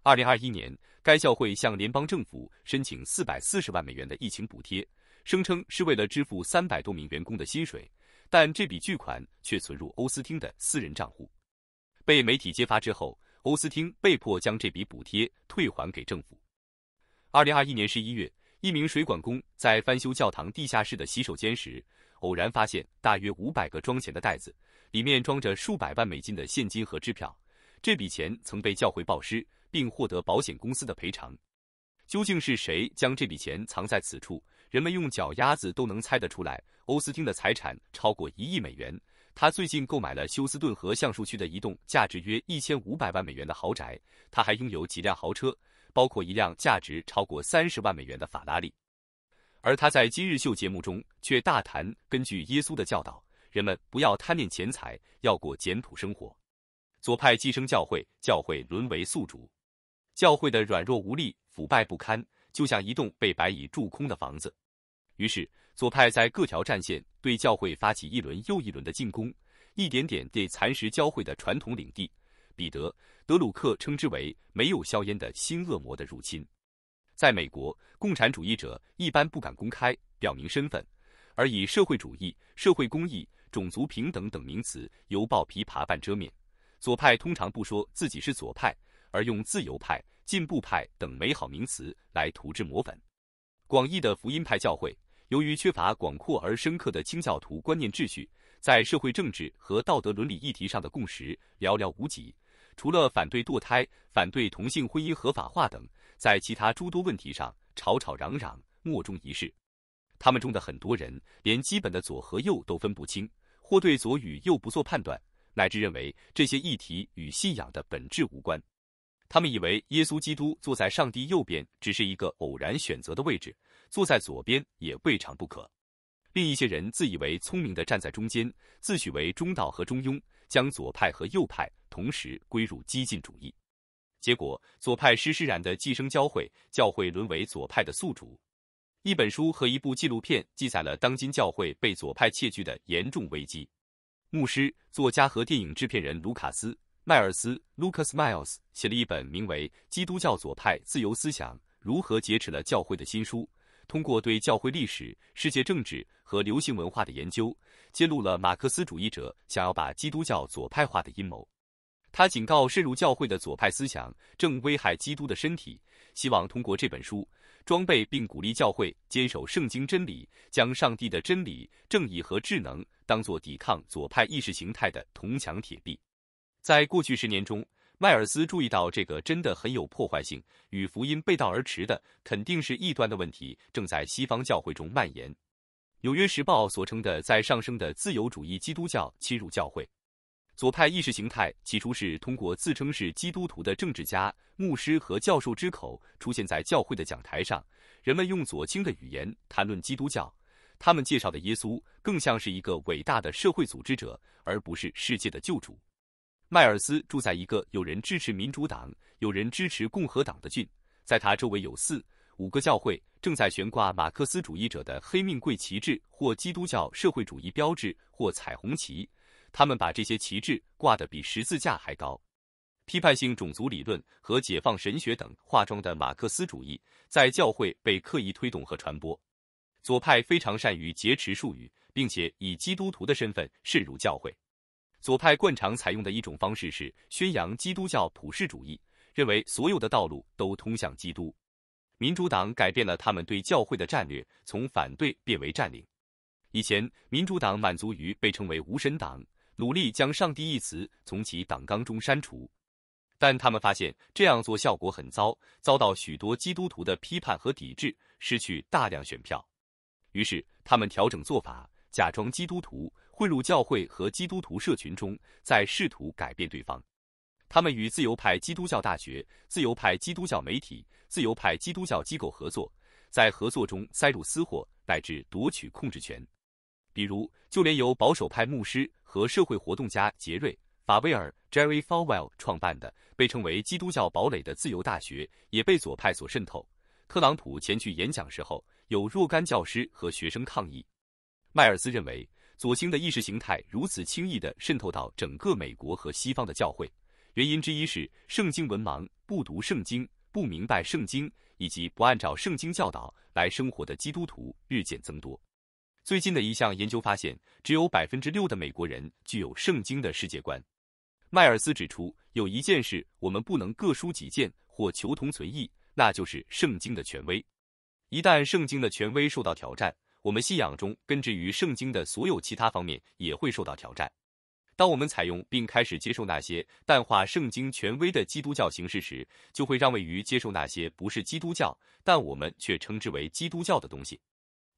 二零二一年，该教会向联邦政府申请四百四十万美元的疫情补贴，声称是为了支付三百多名员工的薪水，但这笔巨款却存入欧斯汀的私人账户。被媒体揭发之后，欧斯汀被迫将这笔补贴退还给政府。二零二一年十一月，一名水管工在翻修教堂地下室的洗手间时。偶然发现大约五百个装钱的袋子，里面装着数百万美金的现金和支票。这笔钱曾被教会报失，并获得保险公司的赔偿。究竟是谁将这笔钱藏在此处？人们用脚丫子都能猜得出来。欧斯汀的财产超过一亿美元，他最近购买了休斯顿河橡树区的一栋价值约一千五百万美元的豪宅。他还拥有几辆豪车，包括一辆价值超过三十万美元的法拉利。而他在《今日秀》节目中却大谈，根据耶稣的教导，人们不要贪恋钱财，要过简朴生活。左派寄生教会，教会沦为宿主，教会的软弱无力、腐败不堪，就像一栋被白蚁蛀空的房子。于是，左派在各条战线对教会发起一轮又一轮的进攻，一点点地蚕食教会的传统领地。彼得·德鲁克称之为“没有硝烟的新恶魔的入侵”。在美国，共产主义者一般不敢公开表明身份，而以社会主义、社会公益、种族平等等名词犹抱琵琶半遮面。左派通常不说自己是左派，而用自由派、进步派等美好名词来涂脂抹粉。广义的福音派教会，由于缺乏广阔而深刻的清教徒观念秩序，在社会政治和道德伦理议题上的共识寥寥无几，除了反对堕胎、反对同性婚姻合法化等。在其他诸多问题上吵吵嚷嚷，莫衷一是。他们中的很多人连基本的左和右都分不清，或对左与右不做判断，乃至认为这些议题与信仰的本质无关。他们以为耶稣基督坐在上帝右边只是一个偶然选择的位置，坐在左边也未尝不可。另一些人自以为聪明地站在中间，自诩为中道和中庸，将左派和右派同时归入激进主义。结果，左派施施然的寄生教会，教会沦为左派的宿主。一本书和一部纪录片记载了当今教会被左派窃据的严重危机。牧师、作家和电影制片人卢卡斯·迈尔斯 （Lucas Miles） 写了一本名为《基督教左派自由思想如何劫持了教会》的新书，通过对教会历史、世界政治和流行文化的研究，揭露了马克思主义者想要把基督教左派化的阴谋。他警告渗入教会的左派思想正危害基督的身体，希望通过这本书装备并鼓励教会坚守圣经真理，将上帝的真理、正义和智能当作抵抗左派意识形态的铜墙铁壁。在过去十年中，迈尔斯注意到这个真的很有破坏性，与福音背道而驰的肯定是异端的问题正在西方教会中蔓延，《纽约时报》所称的在上升的自由主义基督教侵入教会。左派意识形态起初是通过自称是基督徒的政治家、牧师和教授之口出现在教会的讲台上。人们用左倾的语言谈论基督教，他们介绍的耶稣更像是一个伟大的社会组织者，而不是世界的救主。迈尔斯住在一个有人支持民主党、有人支持共和党的郡，在他周围有四五个教会正在悬挂马克思主义者的黑命贵旗帜，或基督教社会主义标志，或彩虹旗。他们把这些旗帜挂得比十字架还高，批判性种族理论和解放神学等化妆的马克思主义在教会被刻意推动和传播。左派非常善于劫持术语，并且以基督徒的身份渗入教会。左派惯常采用的一种方式是宣扬基督教普世主义，认为所有的道路都通向基督。民主党改变了他们对教会的战略，从反对变为占领。以前，民主党满足于被称为无神党。努力将“上帝”一词从其党纲中删除，但他们发现这样做效果很糟，遭到许多基督徒的批判和抵制，失去大量选票。于是他们调整做法，假装基督徒，混入教会和基督徒社群中，在试图改变对方。他们与自由派基督教大学、自由派基督教媒体、自由派基督教机构合作，在合作中塞入私货，乃至夺取控制权。比如，就连由保守派牧师和社会活动家杰瑞·法威尔 （Jerry Falwell） 创办的被称为“基督教堡垒”的自由大学，也被左派所渗透。特朗普前去演讲时，候，有若干教师和学生抗议。迈尔斯认为，左倾的意识形态如此轻易地渗透到整个美国和西方的教会，原因之一是圣经文盲、不读圣经、不明白圣经以及不按照圣经教导来生活的基督徒日渐增多。最近的一项研究发现，只有百分之六的美国人具有圣经的世界观。迈尔斯指出，有一件事我们不能各抒己见或求同存异，那就是圣经的权威。一旦圣经的权威受到挑战，我们信仰中根植于圣经的所有其他方面也会受到挑战。当我们采用并开始接受那些淡化圣经权威的基督教形式时，就会让位于接受那些不是基督教，但我们却称之为基督教的东西。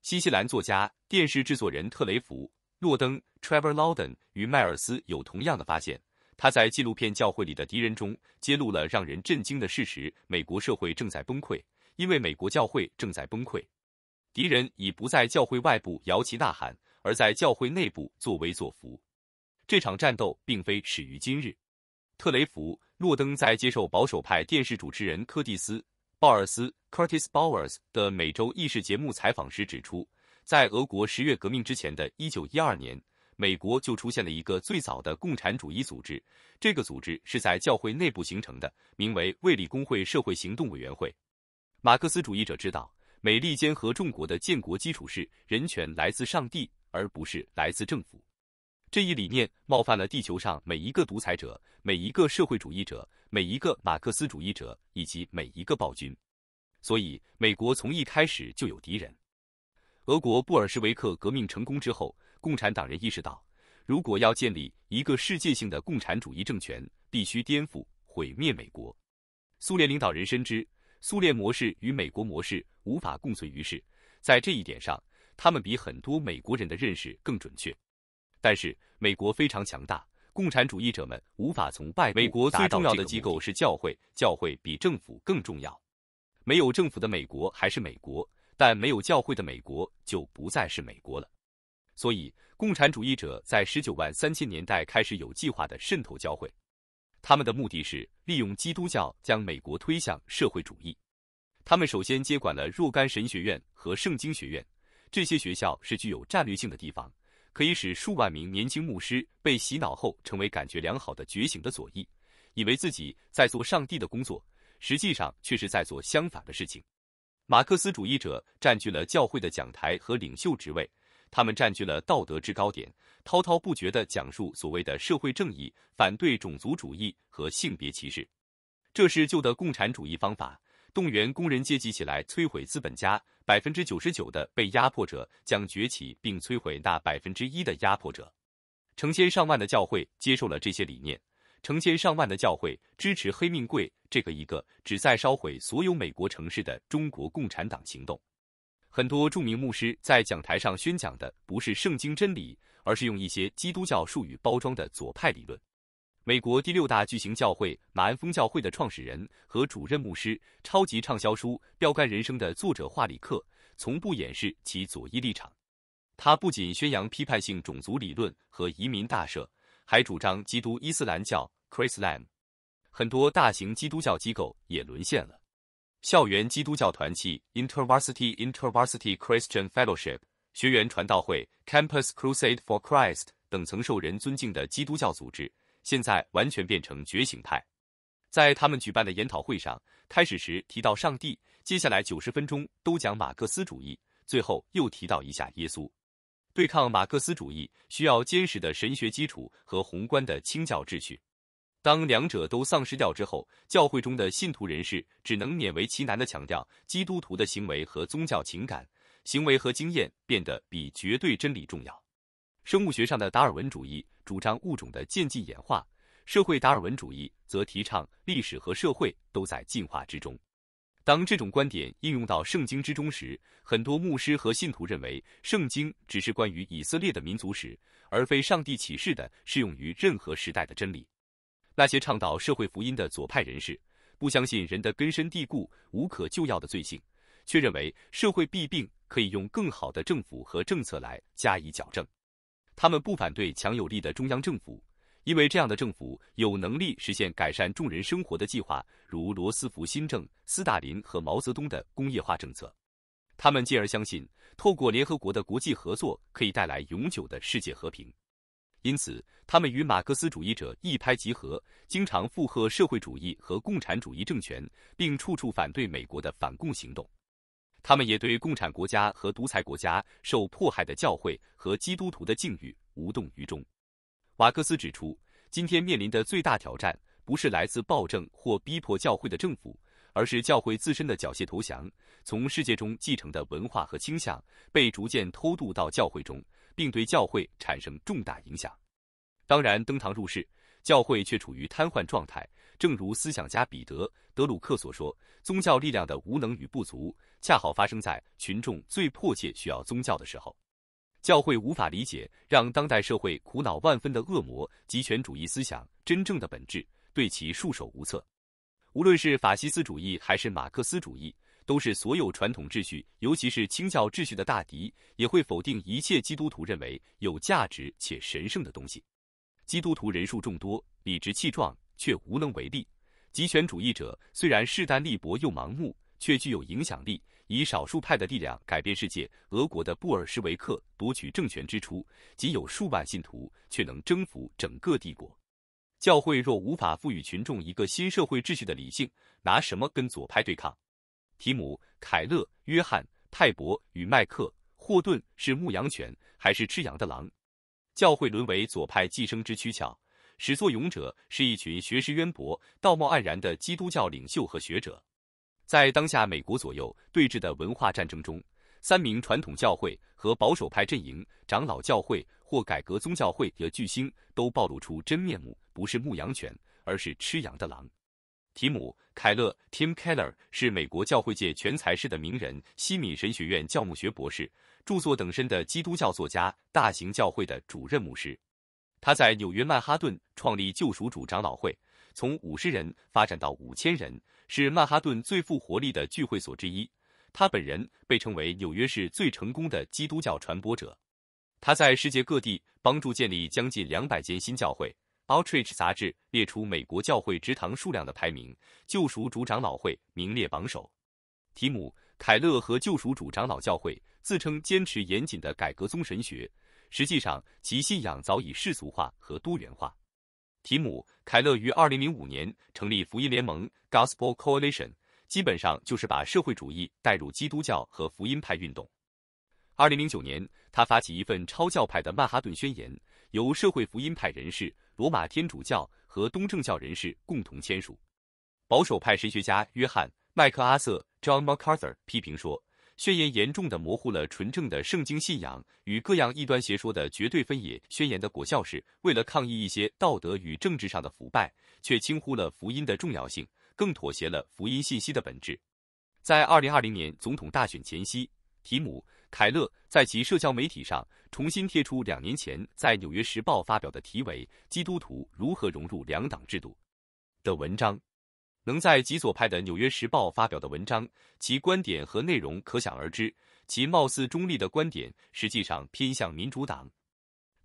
新西兰作家、电视制作人特雷弗·洛登 （Trevor l o u d e n 与迈尔斯有同样的发现。他在纪录片《教会里的敌人》中揭露了让人震惊的事实：美国社会正在崩溃，因为美国教会正在崩溃。敌人已不在教会外部摇旗呐喊，而在教会内部作威作福。这场战斗并非始于今日。特雷弗·洛登在接受保守派电视主持人柯蒂斯。鲍尔斯 （Curtis Bowers） 的每周议事节目采访时指出，在俄国十月革命之前的一九一二年，美国就出现了一个最早的共产主义组织，这个组织是在教会内部形成的，名为“卫理公会社会行动委员会”。马克思主义者知道，美利坚合众国的建国基础是人权来自上帝，而不是来自政府。这一理念冒犯了地球上每一个独裁者、每一个社会主义者、每一个马克思主义者以及每一个暴君，所以美国从一开始就有敌人。俄国布尔什维克革命成功之后，共产党人意识到，如果要建立一个世界性的共产主义政权，必须颠覆、毁灭美国。苏联领导人深知，苏联模式与美国模式无法共存于世，在这一点上，他们比很多美国人的认识更准确。但是美国非常强大，共产主义者们无法从外美国最重要的机构是教会，教会比政府更重要。没有政府的美国还是美国，但没有教会的美国就不再是美国了。所以，共产主义者在十九万三千年代开始有计划的渗透教会，他们的目的是利用基督教将美国推向社会主义。他们首先接管了若干神学院和圣经学院，这些学校是具有战略性的地方。可以使数万名年轻牧师被洗脑后成为感觉良好的觉醒的左翼，以为自己在做上帝的工作，实际上却是在做相反的事情。马克思主义者占据了教会的讲台和领袖职位，他们占据了道德制高点，滔滔不绝地讲述所谓的社会正义，反对种族主义和性别歧视。这是旧的共产主义方法。动员工人阶级起来摧毁资本家，百分之九十九的被压迫者将崛起并摧毁那百分之一的压迫者。成千上万的教会接受了这些理念，成千上万的教会支持“黑命贵”这个一个旨在烧毁所有美国城市的中国共产党行动。很多著名牧师在讲台上宣讲的不是圣经真理，而是用一些基督教术语包装的左派理论。美国第六大巨型教会马鞍峰教会的创始人和主任牧师、超级畅销书《标杆人生》的作者华里克，从不掩饰其左翼立场。他不仅宣扬批判性种族理论和移民大赦，还主张基督伊斯兰教 （Chrislam）。很多大型基督教机构也沦陷了。校园基督教团体 i n r v e r s i t y i n r v e r s i t y Christian Fellowship）、学员传道会 （Campus Crusade for Christ） 等曾受人尊敬的基督教组织。现在完全变成觉醒派，在他们举办的研讨会上，开始时提到上帝，接下来九十分钟都讲马克思主义，最后又提到一下耶稣。对抗马克思主义需要坚实的神学基础和宏观的清教秩序，当两者都丧失掉之后，教会中的信徒人士只能勉为其难的强调基督徒的行为和宗教情感，行为和经验变得比绝对真理重要。生物学上的达尔文主义主张物种的渐进演化，社会达尔文主义则提倡历史和社会都在进化之中。当这种观点应用到圣经之中时，很多牧师和信徒认为圣经只是关于以色列的民族史，而非上帝启示的适用于任何时代的真理。那些倡导社会福音的左派人士不相信人的根深蒂固、无可救药的罪性，却认为社会弊病可以用更好的政府和政策来加以矫正。他们不反对强有力的中央政府，因为这样的政府有能力实现改善众人生活的计划，如罗斯福新政、斯大林和毛泽东的工业化政策。他们进而相信，透过联合国的国际合作，可以带来永久的世界和平。因此，他们与马克思主义者一拍即合，经常附和社会主义和共产主义政权，并处处反对美国的反共行动。他们也对共产国家和独裁国家受迫害的教会和基督徒的境遇无动于衷。瓦克斯指出，今天面临的最大挑战不是来自暴政或逼迫教会的政府，而是教会自身的缴械投降。从世界中继承的文化和倾向被逐渐偷渡到教会中，并对教会产生重大影响。当然，登堂入室，教会却处于瘫痪状态。正如思想家彼得·德鲁克所说：“宗教力量的无能与不足。”恰好发生在群众最迫切需要宗教的时候，教会无法理解让当代社会苦恼万分的恶魔极权主义思想真正的本质，对其束手无策。无论是法西斯主义还是马克思主义，都是所有传统秩序，尤其是清教秩序的大敌，也会否定一切基督徒认为有价值且神圣的东西。基督徒人数众多，理直气壮，却无能为力。集权主义者虽然势单力薄又盲目，却具有影响力。以少数派的力量改变世界。俄国的布尔什维克夺取政权之初，仅有数万信徒，却能征服整个帝国。教会若无法赋予群众一个新社会秩序的理性，拿什么跟左派对抗？提姆、凯勒、约翰、泰伯与麦克·霍顿是牧羊犬还是吃羊的狼？教会沦为左派寄生之躯壳，始作俑者是一群学识渊博、道貌岸然的基督教领袖和学者。在当下美国左右对峙的文化战争中，三名传统教会和保守派阵营长老教会或改革宗教会的巨星都暴露出真面目，不是牧羊犬，而是吃羊的狼。提姆·凯勒 （Tim Keller） 是美国教会界全才式的名人，西敏神学院教牧学博士，著作等身的基督教作家，大型教会的主任牧师。他在纽约曼哈顿创立救赎主长老会，从五十人发展到五千人。是曼哈顿最富活力的聚会所之一。他本人被称为纽约市最成功的基督教传播者。他在世界各地帮助建立将近两百间新教会。《Outreach》杂志列出美国教会职堂数量的排名，救赎主长老会名列榜首。提姆·凯勒和救赎主长老教会自称坚持严谨的改革宗神学，实际上其信仰早已世俗化和多元化。提姆·凯勒于2005年成立福音联盟 （Gospel Coalition），基本上就是把社会主义带入基督教和福音派运动。2009年，他发起一份超教派的曼哈顿宣言，由社会福音派人士、罗马天主教和东正教人士共同签署。保守派神学家约翰·麦克阿瑟 （John MacArthur） 批评说。宣言严重的模糊了纯正的圣经信仰与各样异端邪说的绝对分野。宣言的果效是为了抗议一些道德与政治上的腐败，却轻忽了福音的重要性，更妥协了福音信息的本质。在二零二零年总统大选前夕，提姆·凯勒在其社交媒体上重新贴出两年前在《纽约时报》发表的题为《基督徒如何融入两党制度》的文章。能在极左派的《纽约时报》发表的文章，其观点和内容可想而知。其貌似中立的观点，实际上偏向民主党。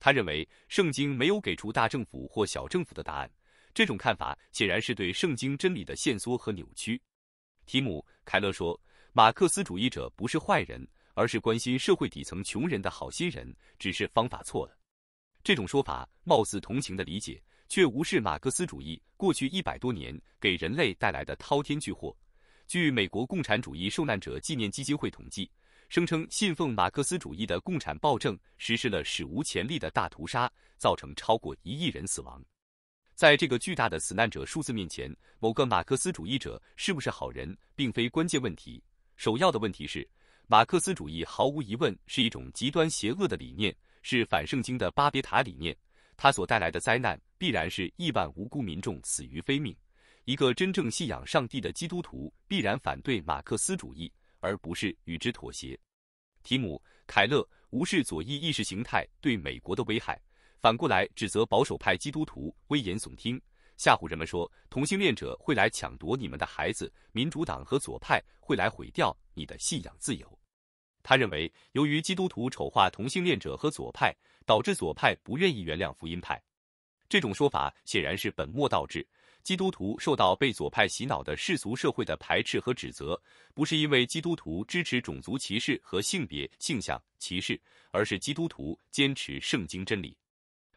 他认为，圣经没有给出大政府或小政府的答案。这种看法显然是对圣经真理的限缩和扭曲。提姆·凯勒说：“马克思主义者不是坏人，而是关心社会底层穷人的好心人，只是方法错了。”这种说法貌似同情的理解。却无视马克思主义过去一百多年给人类带来的滔天巨祸。据美国共产主义受难者纪念基金会统计，声称信奉马克思主义的共产暴政实施了史无前例的大屠杀，造成超过一亿人死亡。在这个巨大的死难者数字面前，某个马克思主义者是不是好人，并非关键问题。首要的问题是，马克思主义毫无疑问是一种极端邪恶的理念，是反圣经的巴别塔理念。他所带来的灾难必然是亿万无辜民众死于非命。一个真正信仰上帝的基督徒必然反对马克思主义，而不是与之妥协。提姆·凯勒无视左翼意识形态对美国的危害，反过来指责保守派基督徒危言耸听，吓唬人们说同性恋者会来抢夺你们的孩子，民主党和左派会来毁掉你的信仰自由。他认为，由于基督徒丑化同性恋者和左派。导致左派不愿意原谅福音派，这种说法显然是本末倒置。基督徒受到被左派洗脑的世俗社会的排斥和指责，不是因为基督徒支持种族歧视和性别性向歧视，而是基督徒坚持圣经真理。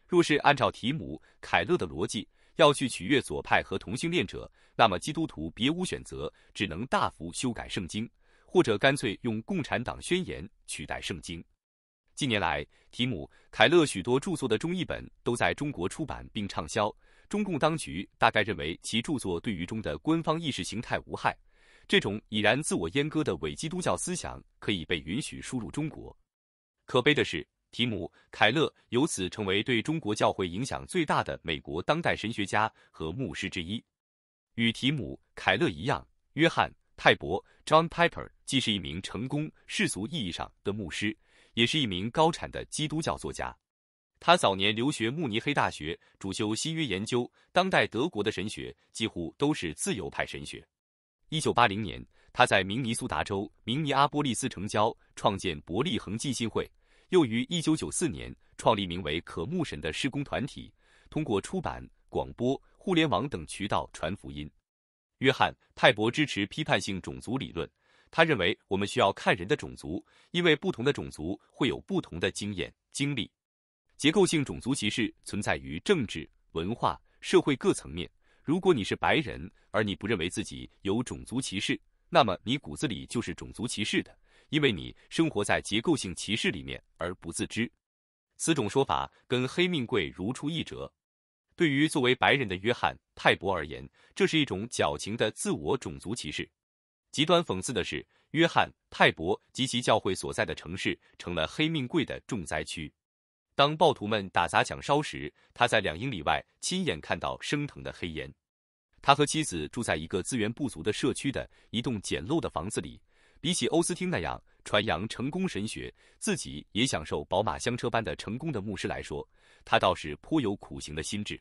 若是按照提姆·凯勒的逻辑，要去取悦左派和同性恋者，那么基督徒别无选择，只能大幅修改圣经，或者干脆用共产党宣言取代圣经。近年来，提姆·凯勒许多著作的中译本都在中国出版并畅销。中共当局大概认为其著作对于中的官方意识形态无害，这种已然自我阉割的伪基督教思想可以被允许输入中国。可悲的是，提姆·凯勒由此成为对中国教会影响最大的美国当代神学家和牧师之一。与提姆·凯勒一样，约翰·泰伯 （John Piper） 既是一名成功世俗意义上的牧师。也是一名高产的基督教作家，他早年留学慕尼黑大学，主修新约研究。当代德国的神学几乎都是自由派神学。一九八零年，他在明尼苏达州明尼阿波利斯城郊创建伯利恒基信会，又于一九九四年创立名为可慕神的施工团体，通过出版、广播、互联网等渠道传福音。约翰·泰伯支持批判性种族理论。他认为我们需要看人的种族，因为不同的种族会有不同的经验经历。结构性种族歧视存在于政治、文化、社会各层面。如果你是白人，而你不认为自己有种族歧视，那么你骨子里就是种族歧视的，因为你生活在结构性歧视里面而不自知。此种说法跟黑命贵如出一辙。对于作为白人的约翰·泰伯而言，这是一种矫情的自我种族歧视。极端讽刺的是，约翰·泰伯及其教会所在的城市成了黑命贵的重灾区。当暴徒们打砸抢烧时，他在两英里外亲眼看到升腾的黑烟。他和妻子住在一个资源不足的社区的一栋简陋的房子里。比起欧斯汀那样传扬成功神学、自己也享受宝马香车般的成功的牧师来说，他倒是颇有苦行的心志。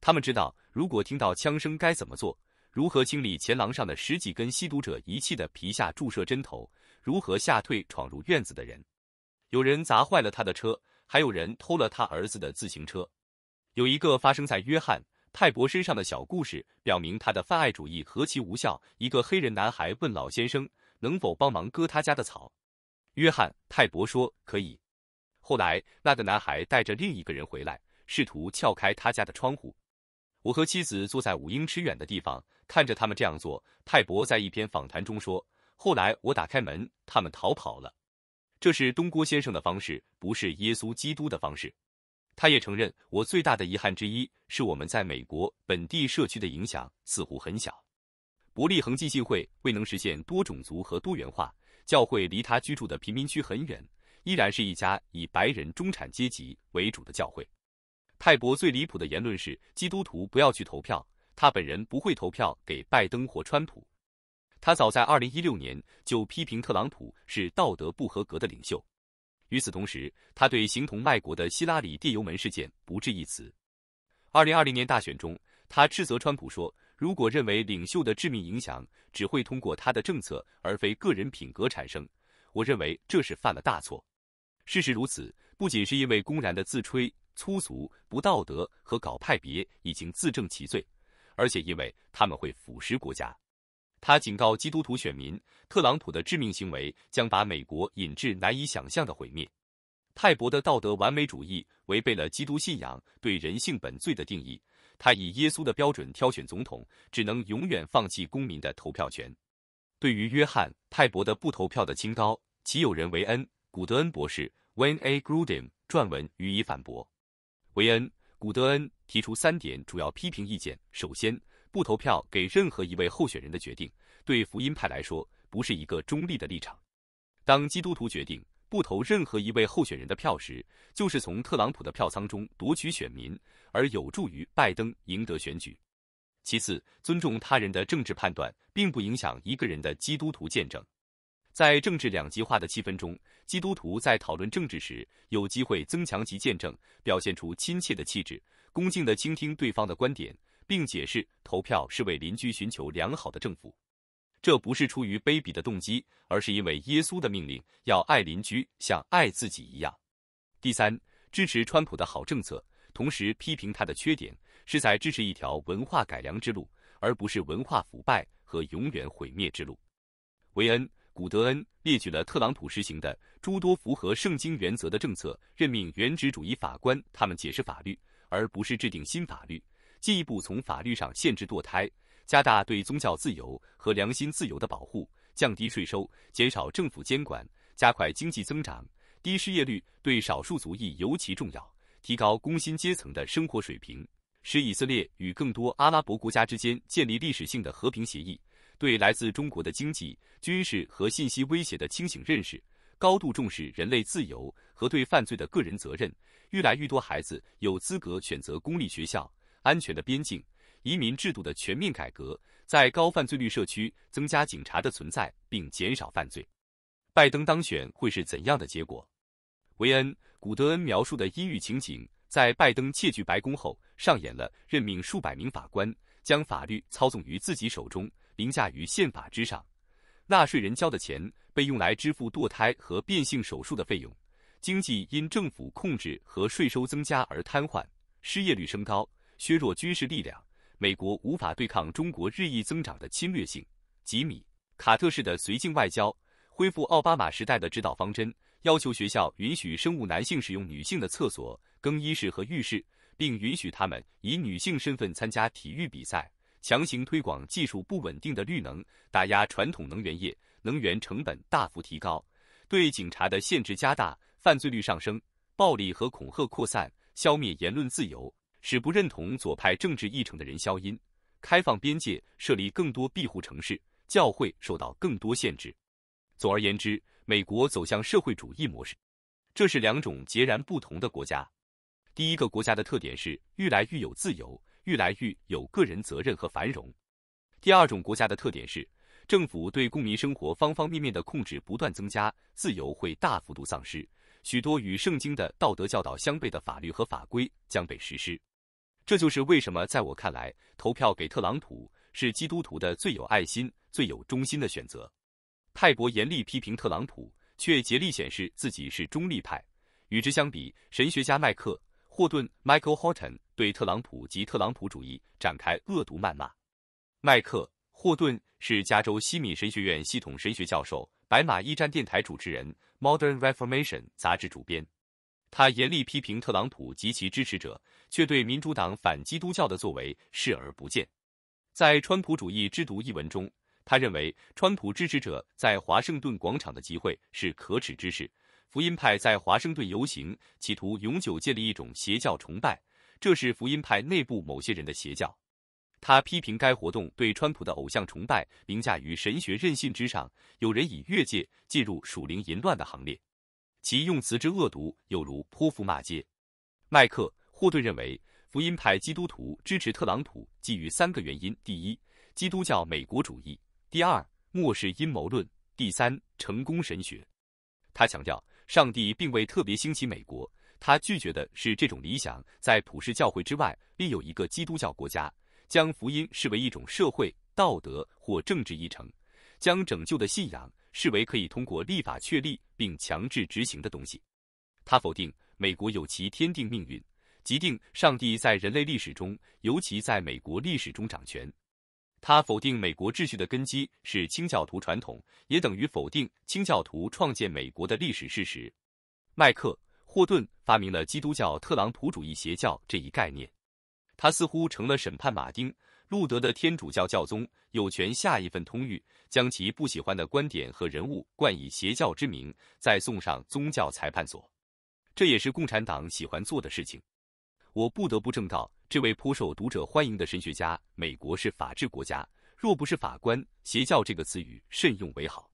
他们知道，如果听到枪声，该怎么做。如何清理前廊上的十几根吸毒者遗弃的皮下注射针头？如何吓退闯入院子的人？有人砸坏了他的车，还有人偷了他儿子的自行车。有一个发生在约翰·泰伯身上的小故事，表明他的泛爱主义何其无效。一个黑人男孩问老先生能否帮忙割他家的草，约翰·泰伯说可以。后来，那个男孩带着另一个人回来，试图撬开他家的窗户。我和妻子坐在五英尺远的地方。看着他们这样做，泰伯在一篇访谈中说：“后来我打开门，他们逃跑了。这是东郭先生的方式，不是耶稣基督的方式。”他也承认，我最大的遗憾之一是我们在美国本地社区的影响似乎很小。伯利恒基信会未能实现多种族和多元化，教会离他居住的贫民区很远，依然是一家以白人中产阶级为主的教会。泰伯最离谱的言论是：“基督徒不要去投票。”他本人不会投票给拜登或川普。他早在二零一六年就批评特朗普是道德不合格的领袖。与此同时，他对形同卖国的希拉里电油门事件不置一词。二零二零年大选中，他斥责川普说：“如果认为领袖的致命影响只会通过他的政策而非个人品格产生，我认为这是犯了大错。”事实如此，不仅是因为公然的自吹、粗俗、不道德和搞派别已经自证其罪。而且因为他们会腐蚀国家，他警告基督徒选民，特朗普的致命行为将把美国引至难以想象的毁灭。泰伯的道德完美主义违背了基督信仰对人性本罪的定义。他以耶稣的标准挑选总统，只能永远放弃公民的投票权。对于约翰·泰伯的不投票的清高，其友人维恩·古德恩博士 v e n A. Gooden） 撰文予以反驳。维恩·古德恩提出三点主要批评意见：首先，不投票给任何一位候选人的决定，对福音派来说不是一个中立的立场。当基督徒决定不投任何一位候选人的票时，就是从特朗普的票仓中夺取选民，而有助于拜登赢得选举。其次，尊重他人的政治判断，并不影响一个人的基督徒见证。在政治两极化的气氛中，基督徒在讨论政治时，有机会增强其见证，表现出亲切的气质。恭敬地倾听对方的观点，并解释投票是为邻居寻求良好的政府，这不是出于卑鄙的动机，而是因为耶稣的命令要爱邻居像爱自己一样。第三，支持川普的好政策，同时批评他的缺点，是在支持一条文化改良之路，而不是文化腐败和永远毁灭之路。维恩·古德恩列举了特朗普实行的诸多符合圣经原则的政策，任命原旨主义法官，他们解释法律。而不是制定新法律，进一步从法律上限制堕胎，加大对宗教自由和良心自由的保护，降低税收，减少政府监管，加快经济增长，低失业率对少数族裔尤其重要，提高工薪阶层的生活水平，使以色列与更多阿拉伯国家之间建立历史性的和平协议，对来自中国的经济、军事和信息威胁的清醒认识，高度重视人类自由和对犯罪的个人责任。越来越多孩子有资格选择公立学校。安全的边境，移民制度的全面改革，在高犯罪率社区增加警察的存在并减少犯罪。拜登当选会是怎样的结果？维恩·古德恩描述的阴郁情景，在拜登窃据白宫后上演了：任命数百名法官，将法律操纵于自己手中，凌驾于宪法之上。纳税人交的钱被用来支付堕胎和变性手术的费用。经济因政府控制和税收增加而瘫痪，失业率升高，削弱军事力量。美国无法对抗中国日益增长的侵略性。吉米·卡特式的绥靖外交，恢复奥巴马时代的指导方针，要求学校允许生物男性使用女性的厕所、更衣室和浴室，并允许他们以女性身份参加体育比赛。强行推广技术不稳定的绿能，打压传统能源业，能源成本大幅提高。对警察的限制加大。犯罪率上升，暴力和恐吓扩散，消灭言论自由，使不认同左派政治议程的人消音，开放边界，设立更多庇护城市，教会受到更多限制。总而言之，美国走向社会主义模式。这是两种截然不同的国家。第一个国家的特点是愈来愈有自由，愈来愈有个人责任和繁荣。第二种国家的特点是政府对公民生活方方面面的控制不断增加，自由会大幅度丧失。许多与圣经的道德教导相悖的法律和法规将被实施，这就是为什么在我看来，投票给特朗普是基督徒的最有爱心、最有忠心的选择。泰伯严厉批评特朗普，却竭力显示自己是中立派。与之相比，神学家迈克·霍顿 （Michael Horton） 对特朗普及特朗普主义展开恶毒谩骂。迈克·霍顿是加州西敏神学院系统神学教授。白马驿站电台主持人、Modern Reformation 杂志主编，他严厉批评特朗普及其支持者，却对民主党反基督教的作为视而不见。在《川普主义之毒》一文中，他认为川普支持者在华盛顿广场的集会是可耻之事。福音派在华盛顿游行，企图永久建立一种邪教崇拜，这是福音派内部某些人的邪教。他批评该活动对川普的偶像崇拜凌驾于神学任性之上，有人以越界进入属灵淫乱的行列，其用词之恶毒有如泼妇骂街。麦克霍顿认为，福音派基督徒支持特朗普基于三个原因：第一，基督教美国主义；第二，末世阴谋论；第三，成功神学。他强调，上帝并未特别兴起美国，他拒绝的是这种理想在普世教会之外另有一个基督教国家。将福音视为一种社会道德或政治议程，将拯救的信仰视为可以通过立法确立并强制执行的东西。他否定美国有其天定命运，即定上帝在人类历史中，尤其在美国历史中掌权。他否定美国秩序的根基是清教徒传统，也等于否定清教徒创建美国的历史事实。麦克·霍顿发明了“基督教特朗普主义邪教”这一概念。他似乎成了审判马丁·路德的天主教教宗，有权下一份通谕，将其不喜欢的观点和人物冠以邪教之名，再送上宗教裁判所。这也是共产党喜欢做的事情。我不得不正告这位颇受读者欢迎的神学家：美国是法治国家，若不是法官，邪教这个词语慎用为好。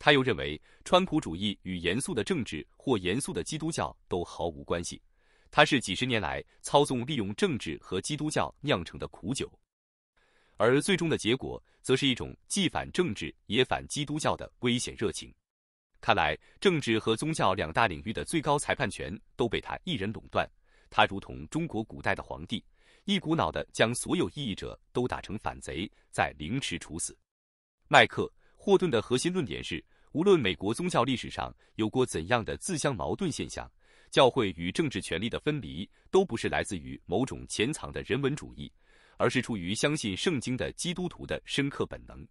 他又认为，川普主义与严肃的政治或严肃的基督教都毫无关系。他是几十年来操纵、利用政治和基督教酿成的苦酒，而最终的结果则是一种既反政治也反基督教的危险热情。看来，政治和宗教两大领域的最高裁判权都被他一人垄断。他如同中国古代的皇帝，一股脑的将所有异议者都打成反贼，在凌迟处死。麦克·霍顿的核心论点是：无论美国宗教历史上有过怎样的自相矛盾现象。教会与政治权力的分离都不是来自于某种潜藏的人文主义，而是出于相信圣经的基督徒的深刻本能。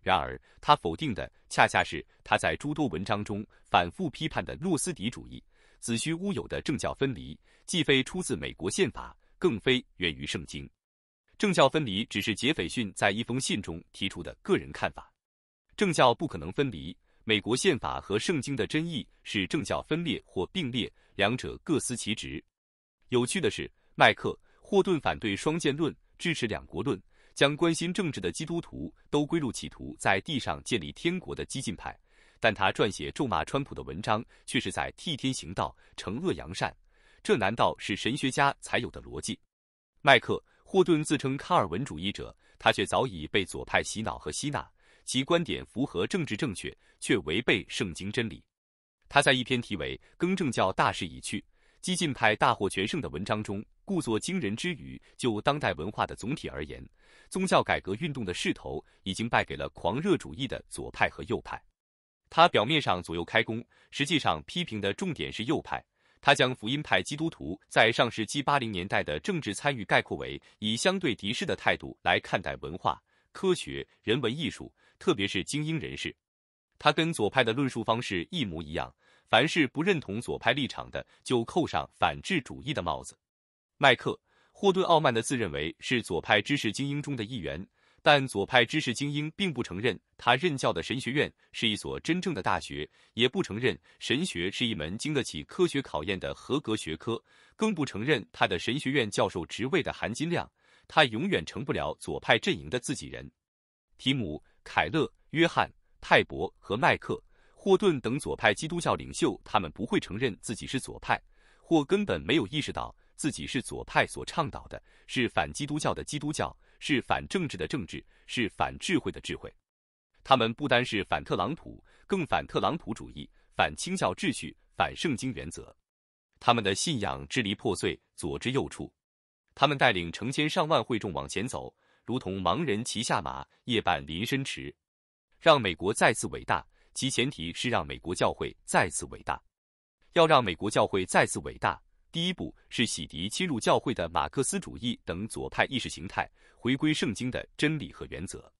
然而，他否定的恰恰是他在诸多文章中反复批判的诺斯底主义，子虚乌有的政教分离，既非出自美国宪法，更非源于圣经。政教分离只是杰斐逊在一封信中提出的个人看法，政教不可能分离。美国宪法和圣经的真意是政教分裂或并列，两者各司其职。有趣的是，麦克·霍顿反对双剑论，支持两国论，将关心政治的基督徒都归入企图在地上建立天国的激进派。但他撰写咒骂川普的文章，却是在替天行道、惩恶扬善。这难道是神学家才有的逻辑？麦克·霍顿自称卡尔文主义者，他却早已被左派洗脑和吸纳。其观点符合政治正确，却违背圣经真理。他在一篇题为《更正教大势已去，激进派大获全胜》的文章中，故作惊人之语，就当代文化的总体而言，宗教改革运动的势头已经败给了狂热主义的左派和右派。他表面上左右开弓，实际上批评的重点是右派。他将福音派基督徒在上世纪八零年代的政治参与概括为以相对敌视的态度来看待文化、科学、人文艺术。特别是精英人士，他跟左派的论述方式一模一样。凡是不认同左派立场的，就扣上反智主义的帽子。麦克·霍顿傲慢地自认为是左派知识精英中的一员，但左派知识精英并不承认他任教的神学院是一所真正的大学，也不承认神学是一门经得起科学考验的合格学科，更不承认他的神学院教授职位的含金量。他永远成不了左派阵营的自己人。提姆。凯勒、约翰、泰伯和麦克·霍顿等左派基督教领袖，他们不会承认自己是左派，或根本没有意识到自己是左派。所倡导的是反基督教的基督教，是反政治的政治，是反智慧的智慧。他们不单是反特朗普，更反特朗普主义，反清教秩序，反圣经原则。他们的信仰支离破碎，左之右处。他们带领成千上万会众往前走。如同盲人骑下马，夜半临深池。让美国再次伟大，其前提是让美国教会再次伟大。要让美国教会再次伟大，第一步是洗涤侵入教会的马克思主义等左派意识形态，回归圣经的真理和原则。